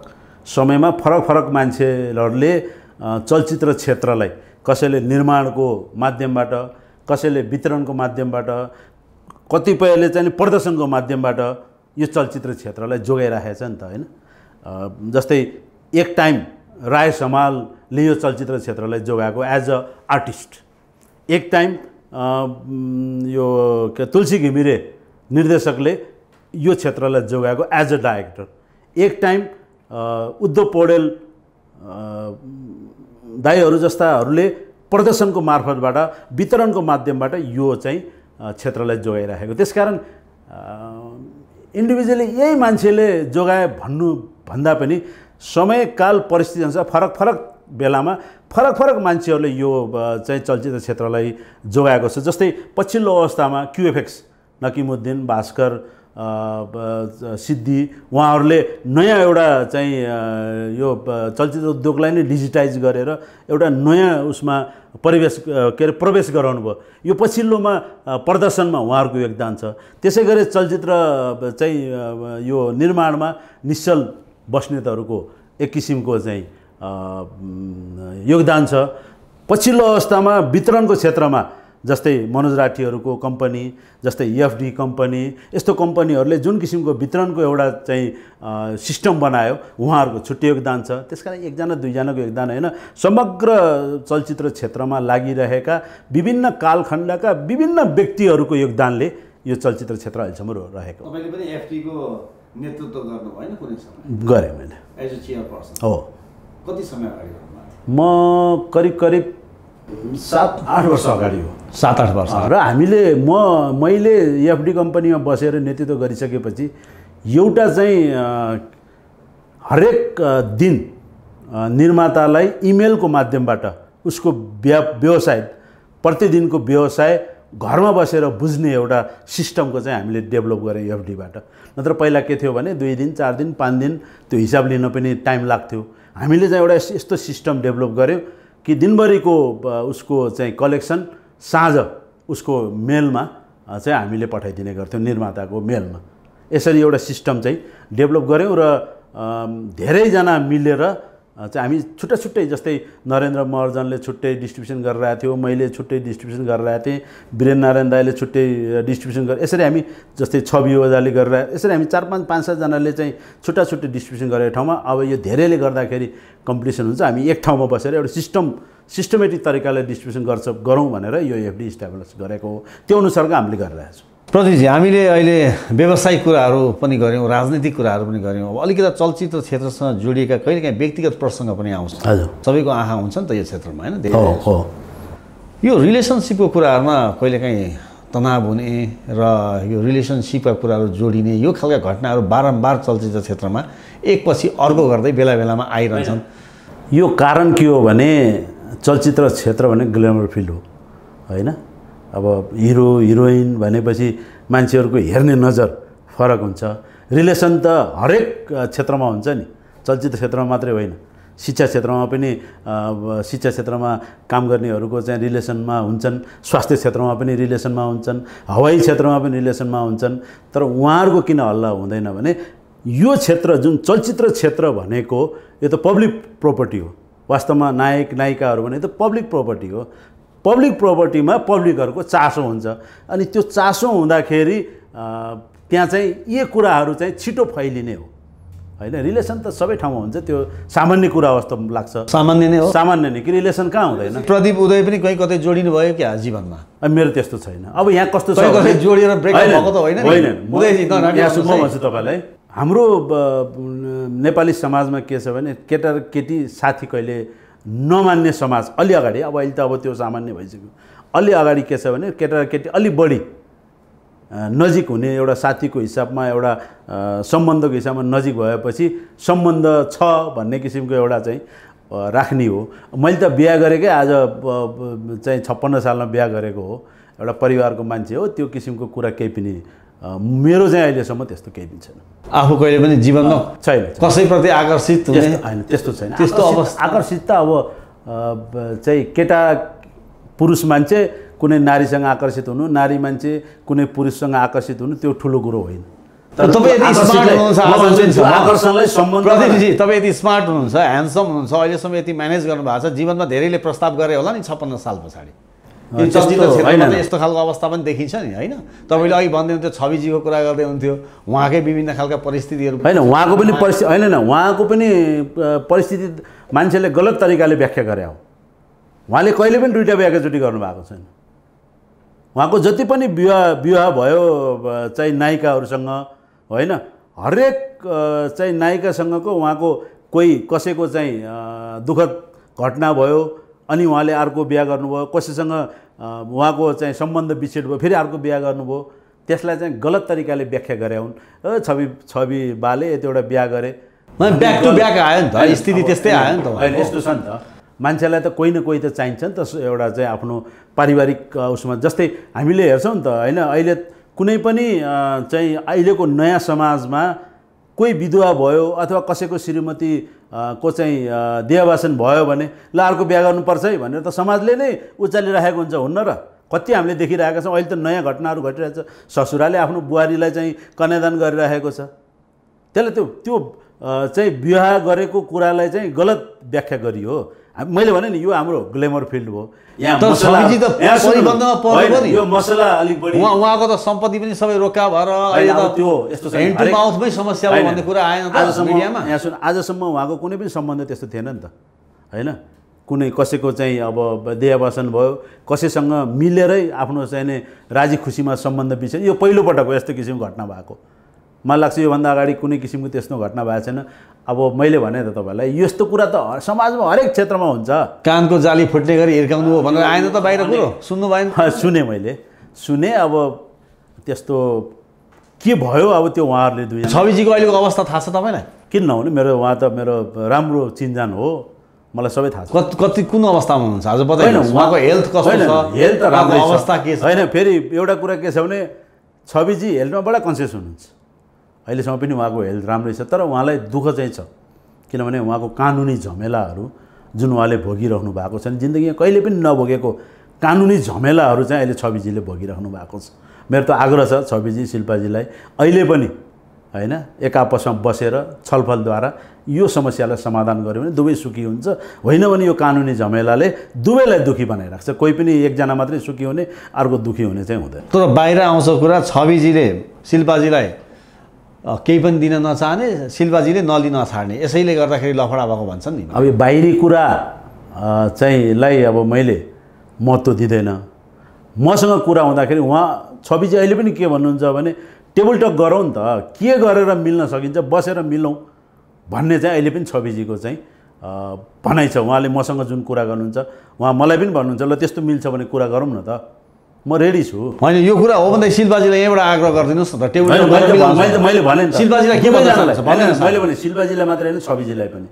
समयमा फरक फरक मान्छेहरूले चलचित्र क्षेत्रलाई कसैले निर्माणको माध्यमबाट कसैले वितरणको माध्यमबाट कतिपयले चाहिँ प्रदर्शनको माध्यमबाट यो चलचित्र क्षेत्रलाई जोगाइराखेको छ नि त होइन जस्तै एक टाइम राय समालले यो चलचित्र क्षेत्रलाई जोगाएको एज अ आर्टिस्ट एक टाइम यो के तुलसी घिमिरे निर्देशकले यो क्षेत्रलाई जोगाएको एज अ डाइरेक्टर एक टाइम उद्धव पौडेल दाईहरू जस्ताहरूले प्रदर्शनको मार्फतबाट वितरणको माध्यमबाट यो चाहिँ क्षेत्रलाई जोगाइराखेको त्यसकारण इन्डिभिजुअली यही मान्छेले जोगाए भन्नु भन्दा पनि समय काल परिस्थिति अनुसार फरक फरक बेलामा फरक फरक मान्छेहरूले यो चाहिँ चलचित्र क्षेत्रलाई जोगाएको छ जस्तै पछिल्लो अवस्थामा क्युएफएक्स नकिमुद्दिन भास्कर सिद्धि उहाँहरूले नयाँ एउटा चाहिँ यो चलचित्र उद्योगलाई नै डिजिटाइज गरेर एउटा नयाँ उसमा परिवेश के अरे प्रवेश गराउनु भयो यो पछिल्लोमा प्रदर्शनमा उहाँहरूको योगदान छ त्यसै गरी चलचित्र चाहिँ यो निर्माणमा निश्चल बस्नेतहरूको एक किसिमको चाहिँ योगदान छ पछिल्लो अवस्थामा वितरणको क्षेत्रमा जस्तै मनोज राठीहरूको कम्पनी जस्तै एफडी e कम्पनी यस्तो कम्पनीहरूले जुन किसिमको वितरणको एउटा चाहिँ सिस्टम बनायो उहाँहरूको छुट्टी योगदान छ त्यस कारण एकजना दुईजनाको योगदान होइन समग्र चलचित्र क्षेत्रमा लागिरहेका विभिन्न कालखण्डका विभिन्न व्यक्तिहरूको योगदानले यो चलचित्र क्षेत्र अहिलेसम्म रहेको नेतृत्व गर्नु भएन कुनै समय गरेँ मैले एज अ हो कति समय अगाडि म करिब करिब सात आठ वर्ष अगाडि हो सात आठ वर्ष र हामीले म मैले एफडी कम्पनीमा बसेर नेतृत्व गरिसकेपछि एउटा चाहिँ हरेक दिन निर्मातालाई इमेलको माध्यमबाट उसको व्या व्यवसाय प्रतिदिनको व्यवसाय घरमा बसेर बुझ्ने एउटा सिस्टमको चाहिँ हामीले डेभलप गऱ्यौँ एफडीबाट नत्र पहिला के थियो भने दुई दिन चार दिन पाँच दिन त्यो हिसाब लिन पनि टाइम लाग्थ्यो हामीले चाहिँ एउटा यस्तो सिस्टम डेभलप गऱ्यौँ कि दिनभरिको उसको चाहिँ कलेक्सन साँझ उसको मेलमा चाहिँ हामीले पठाइदिने गर्थ्यौँ निर्माताको मेलमा यसरी एउटा सिस्टम चाहिँ डेभलप गऱ्यौँ र धेरैजना मिलेर चाहिँ हामी छुट्टा छुट्टै जस्तै नरेन्द्र महर्जनले छुट्टै डिस्ट्रिब्युसन गरेर आएको थियो मैले छुट्टै डिस्ट्रिब्युसन गरेर आएको थिएँ वीरेन्द्र दाईले छुट्टै डिस्ट्रिब्युसन गरे यसरी हामी जस्तै छवि ओजाले गरेर यसरी हामी चार पाँच पाँच सातजनाले चाहिँ छुट्टा छुट्टै डिस्ट्रिब्युसन गरेको ठाउँमा अब यो धेरैले गर्दाखेरि कम्पिटिसन हुन्छ हामी एक ठाउँमा बसेर एउटा सिस्टम सिस्टमेटिक तरिकाले डिस्ट्रिब्युसन गर्छ गरौँ भनेर यो एफडी इस्टाब्लिस गरेको हो त्यो अनुसारको हामीले गरिरहेछौँ प्रतिजी हामीले अहिले व्यवसायिक कुराहरू पनि गऱ्यौँ राजनीतिक कुराहरू पनि गऱ्यौँ अब अलिकति चलचित्र क्षेत्रसँग जोडिएका कहिलेकाहीँ व्यक्तिगत प्रसङ्ग पनि आउँछ सबैको आँखा हुन्छ नि त यो क्षेत्रमा होइन यो रिलेसनसिपको कुराहरूमा कहिलेकाहीँ तनाव हुने र यो रिलेसनसिपका कुराहरू जोडिने यो खालका घटनाहरू बारम्बार चलचित्र क्षेत्रमा एकपछि अर्को गर्दै बेला बेलामा आइरहन्छन् यो कारण के हो भने चलचित्र क्षेत्र भने ग्ल्यामर फिल्ड हो होइन अब हिरो हिरोइन भनेपछि मान्छेहरूको हेर्ने नजर फरक हुन्छ रिलेसन त हरेक क्षेत्रमा हुन्छ नि चलचित्र क्षेत्रमा मात्रै होइन शिक्षा क्षेत्रमा पनि शिक्षा क्षेत्रमा काम गर्नेहरूको चाहिँ रिलेसनमा हुन्छन् स्वास्थ्य क्षेत्रमा पनि रिलेसनमा हुन्छन् हवाई क्षेत्रमा पनि रिलेसनमा हुन्छन् तर उहाँहरूको किन हल्ला हुँदैन भने यो क्षेत्र जुन चलचित्र क्षेत्र भनेको यो त पब्लिक प्रोपर्टी हो वास्तवमा नायक नायिकाहरू भने त पब्लिक प्रोपर्टी हो पब्लिक प्रपर्टीमा पब्लिकहरूको चासो हुन्छ अनि त्यो चासो हुँदाखेरि त्यहाँ चाहिँ यी कुराहरू चाहिँ छिटो फैलिने हो होइन रिलेसन त सबै ठाउँमा हुन्छ त्यो सामान्य कुरा जस्तो लाग्छ सामान्य नै हो सामान्य नै कि रिलेसन कहाँ हुँदैन प्रदीप उदय पनि कहीँ कतै जोडिनु भयो क्या जीवनमा मेरो त्यस्तो छैन अब यहाँ कस्तो छ जोडिएर ब्रेक भएको त होइन म भन्छु तपाईँलाई हाम्रो नेपाली समाजमा के छ भने केटा र केटी साथी कहिले नमान्ने समाज अलि अगाडि अब अहिले त अब त्यो सामान्य भइसक्यो अलि अगाडि के छ भने केटा केटी अलि बढी नजिक हुने एउटा साथीको हिसाबमा एउटा सम्बन्धको हिसाबमा नजिक भएपछि सम्बन्ध छ भन्ने किसिमको एउटा चाहिँ राख्ने हो मैले त बिहा गरेकै आज चाहिँ छप्पन्न सालमा बिहा गरेको हो एउटा परिवारको मान्छे हो त्यो किसिमको कुरा केही पनि मेरो चाहिँ अहिलेसम्म त्यस्तो केही पनि छैन आफू कहिले पनि जीवनमा छैन कसैप्रति आकर्षित हुने होइन त्यस्तो छैन त्यस्तो अवस्था आकर्षित त अब चाहिँ केटा पुरुष मान्छे कुनै नारीसँग आकर्षित हुनु नारी मान्छे कुनै पुरुषसँग आकर्षित हुनु त्यो ठुलो कुरो होइन तपाईँ यति स्मार्ट हुनुहुन्छ ह्यान्डसम हुनुहुन्छ अहिलेसम्म यति म्यानेज गर्नु भएको छ जीवनमा धेरैले प्रस्ताव गरे होला नि छप्पन्न साल पछाडि चलचित्र क्षेत्रमा यस्तो खालको अवस्था पनि देखिन्छ नि होइन तपाईँले अघि भन्दै हुन्थ्यो छविजीको कुरा गर्दै हुन्थ्यो उहाँकै विभिन्न खालका परिस्थितिहरू होइन उहाँको पनि परिस्थिति होइन होइन उहाँको पनि परिस्थिति मान्छेले गलत तरिकाले व्याख्या गरे हो उहाँले कहिले पनि दुइटा बिहा गर्नुभएको छैन उहाँको जति पनि विवाह विवाह भयो चाहिँ नायिकाहरूसँग होइन हरेक चाहिँ नायिकासँगको उहाँको कोही कसैको चाहिँ दुःखद घटना भयो अनि उहाँले अर्को बिहा गर्नुभयो कसैसँग उहाँको चाहिँ सम्बन्ध बिछेड भयो फेरि अर्को बिहा गर्नुभयो त्यसलाई चाहिँ गलत तरिकाले व्याख्या गरे हुन् छवि छवि बाले यति एउटा बिहा गरे ब्याक टु ब्याक आयो नि त स्थिति त्यस्तै आयो नि त होइन यस्तो छ नि त मान्छेलाई त कोही न कोही त चाहिन्छ नि त एउटा चाहिँ आफ्नो पारिवारिक उसमा जस्तै हामीले हेर्छौँ नि त होइन अहिले कुनै पनि चाहिँ अहिलेको नयाँ समाजमा कोही विधवा भयो अथवा कसैको श्रीमती को चाहिँ देहवासन भयो भने ल अर्को बिहा गर्नुपर्छ है भनेर त समाजले नै उचालिराखेको हुन्छ हुन्न र कति हामीले देखिरहेका छौँ अहिले त नयाँ घटनाहरू घटिरहेको छ ससुराले आफ्नो बुहारीलाई चाहिँ कन्यादान गरिरहेको छ त्यसलाई त्यो त्यो चाहिँ विवाह गरेको कुरालाई चाहिँ गलत व्याख्या गरियो मैले भने नि यो हाम्रो ग्लेमर फिल्ड भयो यो मसला अलिक बढी उहाँको त सम्पत्ति पनि सबै रोका भएर त्यो यस्तो समस्या भन्ने कुरा आएन यहाँ सुन आजसम्म उहाँको कुनै पनि सम्बन्ध त्यस्तो थिएन नि त होइन कुनै कसैको चाहिँ अब देहावासन भयो कसैसँग मिलेरै आफ्नो चाहिने राजी खुसीमा सम्बन्ध बिच यो पहिलोपटक हो यस्तो किसिमको घटना भएको मलाई लाग्छ योभन्दा अगाडि कुनै किसिमको त्यस्तो घटना भएको छैन अब मैले भने त तपाईँलाई यस्तो कुरा त समाजमा हरेक क्षेत्रमा हुन्छ कानको जाली फुट्ने गरी हिर्काउनु हो भनेर आएन त बाहिर कुरो सुन्नु भएन सुने मैले सुने अब त्यस्तो के भयो अब त्यो उहाँहरूले दुई छविजीको अहिलेको अवस्था थाहा छ तपाईँलाई किन नहुने मेरो उहाँ त मेरो राम्रो चिन्जान हो मलाई सबै थाहा छ कति कुन अवस्थामा हुनुहुन्छ आज बताइन उहाँको हेल्थ कस्तो छ हेल्थ राम्रो अवस्था के छ होइन फेरि एउटा कुरा के छ भने छविजी हेल्थमा बडा कन्सियस हुनुहुन्छ अहिलेसम्म पनि उहाँको हेल्थ राम्रै छ तर उहाँलाई दुःख चाहिँ छ किनभने उहाँको कानुनी झमेलाहरू जुन उहाँले भोगिरहनु भएको छ जिन्दगीमा कहिले पनि नभोगेको कानुनी झमेलाहरू चाहिँ अहिले छविजीले भोगिराख्नु भएको छ मेरो त आग्रह छ छविजी शिल्पाजीलाई अहिले पनि होइन एक आपसमा बसेर छलफलद्वारा यो समस्यालाई समाधान गऱ्यो भने दुवै सुखी हुन्छ होइन भने यो कानुनी झमेलाले दुवैलाई दुःखी बनाइराख्छ कोही पनि एकजना मात्रै सुखी हुने अर्को दुःखी हुने चाहिँ हुँदैन तर बाहिर आउँछ कुरा छविजीले शिल्पाजीलाई केही पनि दिन नचाहने शिल्पाजीले नलिन छाड्ने यसैले गर्दाखेरि लफडा भएको भन्छन् नि अब यो बाहिरी कुरा चाहिँ लाई अब मैले महत्त्व दिँदैन मसँग कुरा हुँदाखेरि उहाँ छविजी अहिले पनि के भन्नुहुन्छ भने टेबल टक गरौँ नि त के गरेर मिल्न सकिन्छ बसेर मिलौँ भन्ने चाहिँ अहिले पनि छविजीको चाहिँ भनाइ छ उहाँले मसँग जुन कुरा गर्नुहुन्छ उहाँ मलाई पनि भन्नुहुन्छ ल त्यस्तो मिल्छ भने कुरा गरौँ न त म रेडी छु होइन यो कुरा हो भन्दा शिल्पाजीलाई यहाँबाट आग्रह गरिदिनुहोस् न त टेबल मैले भने शिल्पाजीलाई के मैले भने शिल्पाजीलाई मात्र होइन छविजीलाई पनि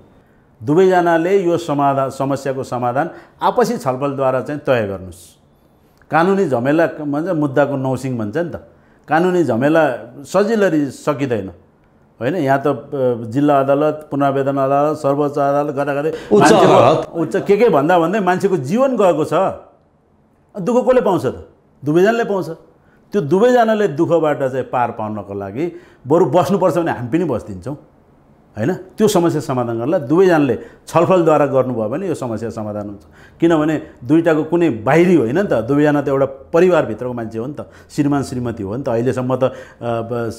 दुवैजनाले यो समाधान समस्याको समाधान आपसी छलफलद्वारा चाहिँ तय गर्नुहोस् कानुनी झमेला भन्छ मुद्दाको नौसिङ भन्छ नि त कानुनी झमेला सजिलरी सकिँदैन होइन यहाँ त जिल्ला अदालत पुनरावेदन अदालत सर्वोच्च अदालत गर्दा गर्दै उच्च के के भन्दा भन्दै मान्छेको जीवन गएको छ दुःख कसले पाउँछ त दुवैजनाले पाउँछ त्यो दुवैजनाले दुःखबाट चाहिँ पार पाउनको लागि बरु बस्नुपर्छ भने हामी पनि बसिदिन्छौँ होइन त्यो समस्या समाधान गर्नलाई दुवैजनाले छलफलद्वारा गर्नुभयो भने यो समस्या समाधान हुन्छ किनभने दुइटाको कुनै बाहिरी होइन नि त दुवैजना त एउटा परिवारभित्रको मान्छे हो नि त श्रीमान श्रीमती हो नि त अहिलेसम्म त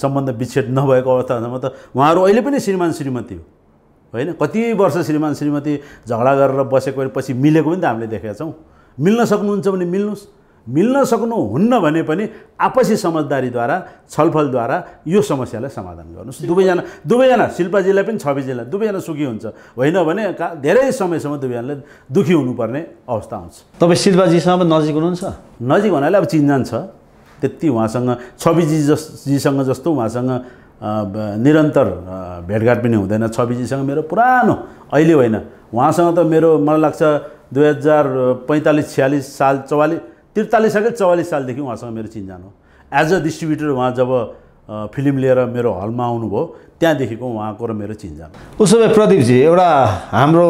सम्बन्ध विच्छेद नभएको अवस्थासम्म त उहाँहरू अहिले पनि श्रीमान श्रीमती हो होइन कति वर्ष श्रीमान श्रीमती झगडा गरेर बसेको पछि मिलेको पनि त हामीले देखेका छौँ मिल्न सक्नुहुन्छ भने मिल्नुहोस् मिल्न सक्नुहुन्न भने पनि आपसी समझदारीद्वारा छलफलद्वारा यो समस्यालाई समाधान गर्नुहोस् दुवैजना दुवैजना शिल्पाजीलाई पनि छविजीलाई दुवैजना सुखी हुन्छ होइन भने का धेरै समयसम्म दुवैजनाले दुखी हुनुपर्ने अवस्था आउँछ तपाईँ शिल्पाजीसँग पनि नजिक हुनुहुन्छ नजिक हुनाले अब चिन्जान छ त्यति उहाँसँग छविजी जीसँग जस्तो उहाँसँग निरन्तर भेटघाट पनि हुँदैन छविजीसँग मेरो पुरानो अहिले होइन उहाँसँग त मेरो मलाई लाग्छ दुई हजार पैँतालिस छ्यालिस साल चौवालिस त्रिचालिस सालकै चौवालिस सालदेखि उहाँसँग मेरो चिन्जान हो एज अ डिस्ट्रिब्युटर उहाँ जब फिल्म लिएर मेरो हलमा आउनुभयो त्यहाँदेखिको उहाँको र मेरो चिन्जान उसो भए प्रदीपजी एउटा हाम्रो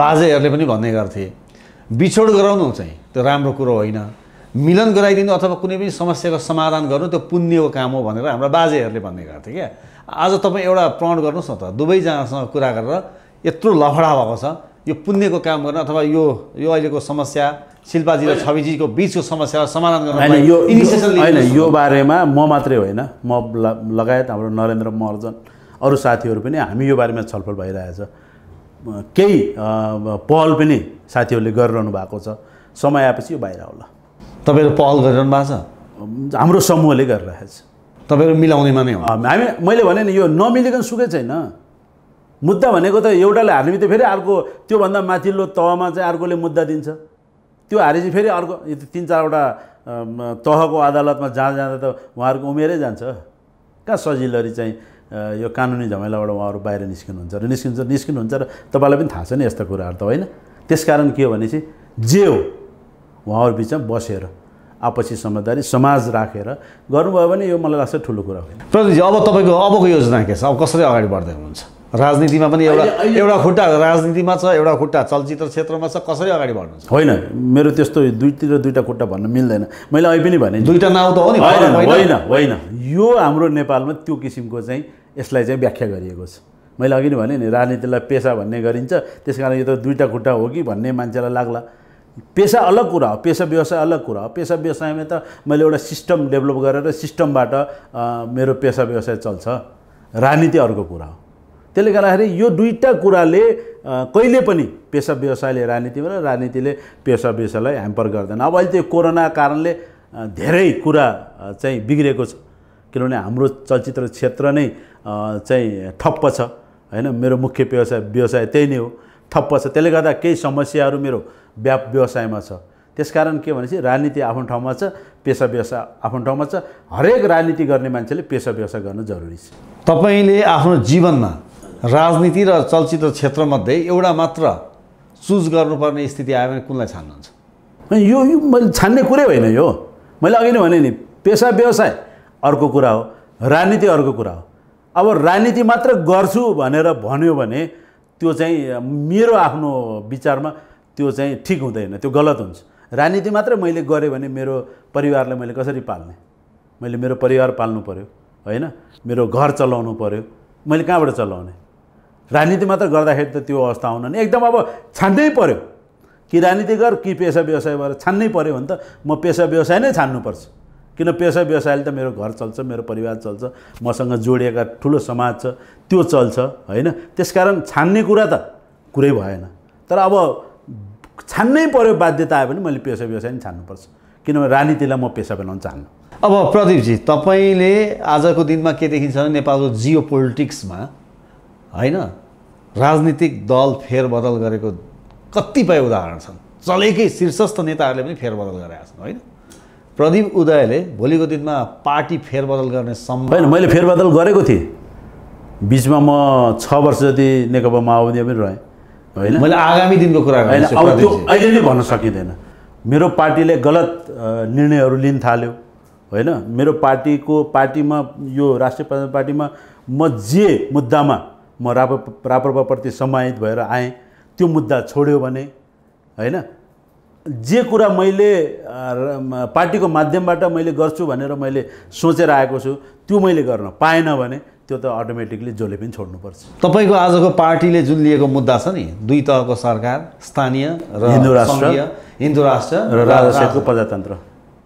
बाजेहरूले पनि भन्ने गर्थे बिछोड गराउनु चाहिँ त्यो राम्रो कुरो होइन मिलन गराइदिनु अथवा कुनै पनि समस्याको समाधान गर्नु त्यो पुण्यको काम हो भनेर हाम्रो बाजेहरूले भन्ने गर्थे क्या आज तपाईँ एउटा प्रण गर्नुहोस् न त दुवैजनासँग कुरा गरेर यत्रो लफडा भएको छ यो पुण्यको काम गर्न अथवा यो यो अहिलेको समस्या शिल्पाजी र छविजीको बिचको समस्यालाई समाधान गर्न यो होइन यो बारेमा म मात्रै होइन म लगायत हाम्रो नरेन्द्र महर्जन अरू साथीहरू पनि हामी यो बारेमा छलफल भइरहेछ केही पहल पनि साथीहरूले गरिरहनु भएको छ समय आएपछि यो बाहिर होला तपाईँहरू पहल गरिरहनु भएको छ हाम्रो समूहले गरिरहेछ तपाईँहरू मिलाउनेमा नै हो हामी मैले भने नि यो नमिलेको सुकै छैन मुद्दा भनेको त एउटाले हार्ने बित्तिकै फेरि अर्को त्योभन्दा माथिल्लो तहमा चाहिँ अर्कोले मुद्दा दिन्छ त्यो हारेपछि फेरि अर्को तिन चारवटा तहको अदालतमा जाँदा जाँदा त उहाँहरूको उमेरै जान्छ कहाँ सजिलरी चाहिँ यो कानुनी झमेलाबाट उहाँहरू बाहिर निस्किनुहुन्छ र निस्किन्छ निस्किनुहुन्छ र तपाईँलाई पनि थाहा छ नि यस्ता कुराहरू त होइन त्यस कारण के हो भनेपछि जे हो उहाँहरू बिचमा बसेर आपसी समझदारी समाज राखेर गर्नुभयो भने यो मलाई लाग्छ ठुलो कुरा होइन प्रदीपजी अब तपाईँको अबको योजना के छ अब कसरी अगाडि बढ्दै हुनुहुन्छ राजनीतिमा पनि एउटा एउटा खुट्टा राजनीतिमा छ एउटा खुट्टा चलचित्र क्षेत्रमा छ कसरी अगाडि बढ्नु होइन मेरो त्यस्तो दुई र दुईवटा खुट्टा भन्न मिल्दैन मैले अहिले पनि भने दुईवटा नाउँ त हो नि होइन होइन यो हाम्रो नेपालमा त्यो किसिमको चाहिँ यसलाई चाहिँ व्याख्या गरिएको छ मैले अघि नै भने नि राजनीतिलाई पेसा भन्ने गरिन्छ त्यस कारण यो त दुईवटा खुट्टा हो कि भन्ने मान्छेलाई लाग्ला पेसा अलग कुरा हो पेसा व्यवसाय अलग कुरा हो पेसा व्यवसायमा त मैले एउटा सिस्टम डेभलप गरेर सिस्टमबाट मेरो पेसा व्यवसाय चल्छ राजनीति अर्को कुरा हो त्यसले गर्दाखेरि यो दुईवटा कुराले कहिले पनि पेसा व्यवसायले राजनीतिमा र राजनीतिले पेसा व्यवसायलाई ह्याम्पर गर्दैन अब अहिले त्यो कोरोना कारणले धेरै कुरा चाहिँ बिग्रेको छ किनभने हाम्रो चलचित्र क्षेत्र नै चाहिँ ठप्प छ होइन मेरो मुख्य व्यवसाय व्यवसाय त्यही नै हो ठप्प छ त्यसले गर्दा केही समस्याहरू मेरो व्याप व्यवसायमा छ त्यस कारण के भनेपछि राजनीति आफ्नो ठाउँमा छ पेसा व्यवसाय आफ्नो ठाउँमा छ हरेक राजनीति गर्ने मान्छेले पेसा व्यवसाय गर्न जरुरी छ तपाईँले आफ्नो जीवनमा राजनीति र चलचित्र क्षेत्रमध्ये एउटा मात्र चुज गर्नुपर्ने स्थिति आयो भने कुनलाई छान्नुहुन्छ यो मैले छान्ने कुरै होइन यो मैले अघि नै भने नि पेसा व्यवसाय अर्को कुरा हो राजनीति अर्को कुरा हो अब राजनीति मात्र गर्छु भनेर भन्यो भने त्यो चाहिँ मेरो आफ्नो विचारमा त्यो चाहिँ ठिक हुँदैन त्यो गलत हुन्छ राजनीति मात्र मैले गरेँ भने मेरो परिवारलाई मैले कसरी पाल्ने मैले मेरो परिवार पाल्नु पऱ्यो होइन मेरो घर चलाउनु पऱ्यो मैले कहाँबाट चलाउने राजनीति मात्र गर्दाखेरि त त्यो अवस्था आउन नि एकदम अब छान्नै पऱ्यो कि राजनीति गर कि पेसा व्यवसाय भएर छान्नै पऱ्यो भने त म पेसा व्यवसाय नै छान्नुपर्छ किन पेसा व्यवसायले त मेरो घर चल्छ मेरो परिवार चल्छ मसँग जोडिएका ठुलो समाज छ त्यो चल्छ होइन त्यसकारण छान्ने कुरा त कुरै भएन तर अब छान्नै पऱ्यो बाध्यता आयो भने मैले पेसा व्यवसाय नै छान्नुपर्छ किनभने राजनीतिलाई म पेसा बनाउन चाहन्न अब प्रदीपजी तपाईँले आजको दिनमा के देखिन्छ नेपालको जियो पोलिटिक्समा होइन राजनीतिक दल फेरबदल गरेको कतिपय उदाहरण छन् चलेकै शीर्षस्थ नेताहरूले पनि फेरबदल गरेका छन् होइन प्रदीप उदयले भोलिको दिनमा पार्टी फेरबदल गर्ने सम्भव होइन मैले फेरबदल गरेको थिएँ बिचमा म छ वर्ष जति नेकपा माओवादी पनि रहेँ होइन मैले आगामी दिनको कुरा होइन अब त्यो अहिले नै भन्न सकिँदैन मेरो पार्टीले गलत निर्णयहरू लिन थाल्यो होइन मेरो पार्टीको पार्टीमा यो राष्ट्रिय पार्टीमा म जे मुद्दामा म राप राप्रपाप्रति समाहित भएर आएँ त्यो मुद्दा छोड्यो भने होइन जे कुरा मैले पार्टीको माध्यमबाट मैले गर्छु भनेर मैले सोचेर आएको छु त्यो मैले गर्न पाएन भने त्यो त अटोमेटिकली जसले पनि छोड्नुपर्छ तपाईँको आजको पार्टीले जुन लिएको मुद्दा छ नि दुई तहको सरकार स्थानीय र हिन्दू राष्ट्र हिन्दू राष्ट्र र राजाको प्रजातन्त्र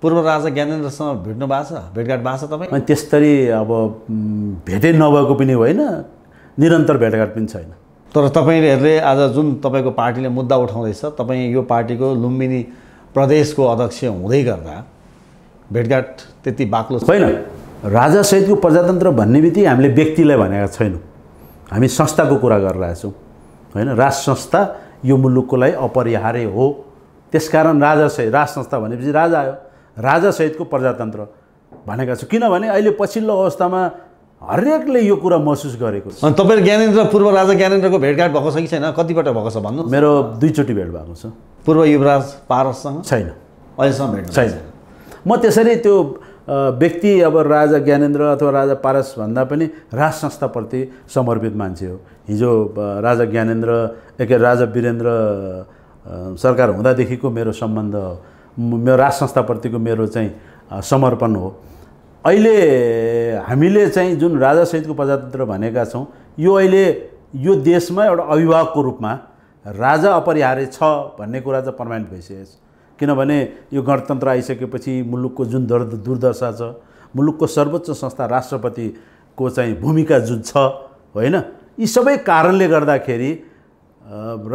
पूर्व राजा ज्ञानेन्द्रसँग भेट्नु भएको छ भेटघाट भएको छ तपाईँ अनि त्यसरी अब भेटै नभएको पनि होइन निरन्तर भेटघाट पनि छैन तर तपाईँहरूले आज जुन तपाईँको पार्टीले मुद्दा उठाउँदैछ तपाईँ यो पार्टीको लुम्बिनी प्रदेशको अध्यक्ष हुँदै गर्दा भेटघाट त्यति बाक्लो छैन राजासहितको प्रजातन्त्र भन्ने बित्तिकै हामीले व्यक्तिलाई भनेका छैनौँ हामी संस्थाको कुरा गरिरहेछौँ होइन राज संस्था यो मुलुकको लागि अपरिहार्य हो त्यसकारण राजासहित राज संस्था भनेपछि राजा आयो राजासहितको प्रजातन्त्र भनेका छौँ किनभने अहिले पछिल्लो अवस्थामा हरेकले यो कुरा महसुस गरेको छ अनि तपाईँ ज्ञानेन्द्र पूर्व राजा ज्ञानेन्द्रको भेटघाट भएको छ कि छैन कतिपल्ट भएको छ भन्नु मेरो दुईचोटि भेट भएको छ पूर्व युवराज पारससँग छैन अहिलेसम्म भेट छैन म त्यसरी त्यो व्यक्ति अब राजा ज्ञानेन्द्र अथवा राजा पारस भन्दा पनि राज संस्थाप्रति समर्पित मान्छे हो हिजो राजा ज्ञानेन्द्र एक राजा वीरेन्द्र सरकार हुँदादेखिको मेरो सम्बन्ध मेरो राज संस्थाप्रतिको मेरो चाहिँ समर्पण हो अहिले हामीले चाहिँ जुन राजा सहितको प्रजातन्त्र भनेका छौँ यो अहिले यो देशमा एउटा अभिभावकको रूपमा राजा अपरिहार्य छ भन्ने कुरा चाहिँ पर्मानेन्ट भइसकेको छ किनभने यो गणतन्त्र आइसकेपछि मुलुकको जुन दर दुर्दशा छ मुलुकको सर्वोच्च संस्था राष्ट्रपतिको चाहिँ भूमिका जुन छ होइन यी सबै कारणले गर्दाखेरि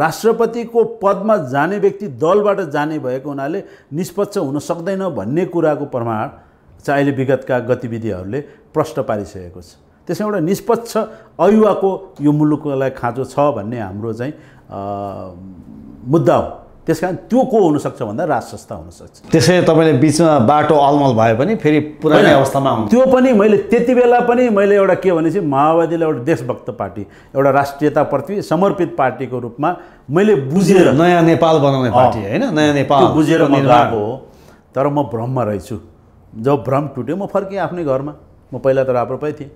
राष्ट्रपतिको पदमा जाने व्यक्ति दलबाट जाने भएको हुनाले निष्पक्ष हुन सक्दैन भन्ने कुराको प्रमाण चाहिँ अहिले विगतका गतिविधिहरूले प्रष्ट पारिसकेको छ त्यसमा एउटा निष्पक्ष अयुवाको यो मुलुकलाई खाँचो छ भन्ने हाम्रो चाहिँ मुद्दा हो त्यस कारण त्यो को हुनसक्छ भन्दा राज संस्था हुनसक्छ त्यसै तपाईँले बिचमा बाटो अलमल भए पनि फेरि पुरानै अवस्थामा त्यो पनि मैले त्यति बेला पनि मैले एउटा के भनेपछि माओवादीलाई एउटा देशभक्त पार्टी एउटा राष्ट्रियताप्रति समर्पित पार्टीको रूपमा मैले बुझेर नयाँ नेपाल बनाउने पार्टी होइन नयाँ नेपाल बुझेर म हो तर म भ्रममा रहेछु जब भ्रम टुट्यो म फर्केँ आफ्नै घरमा म पहिला त राप्रोपै थिएँ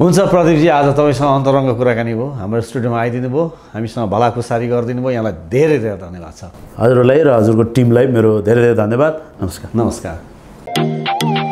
हुन्छ प्रदीपजी आज तपाईँसँग अन्तरङ्ग कुराकानी भयो हाम्रो स्टुडियोमा आइदिनु भयो हामीसँग भलाखुसारी गरिदिनु भयो यहाँलाई धेरै धेरै धन्यवाद छ हजुरलाई र हजुरको टिमलाई मेरो धेरै धेरै धन्यवाद नमस्कार नमस्कार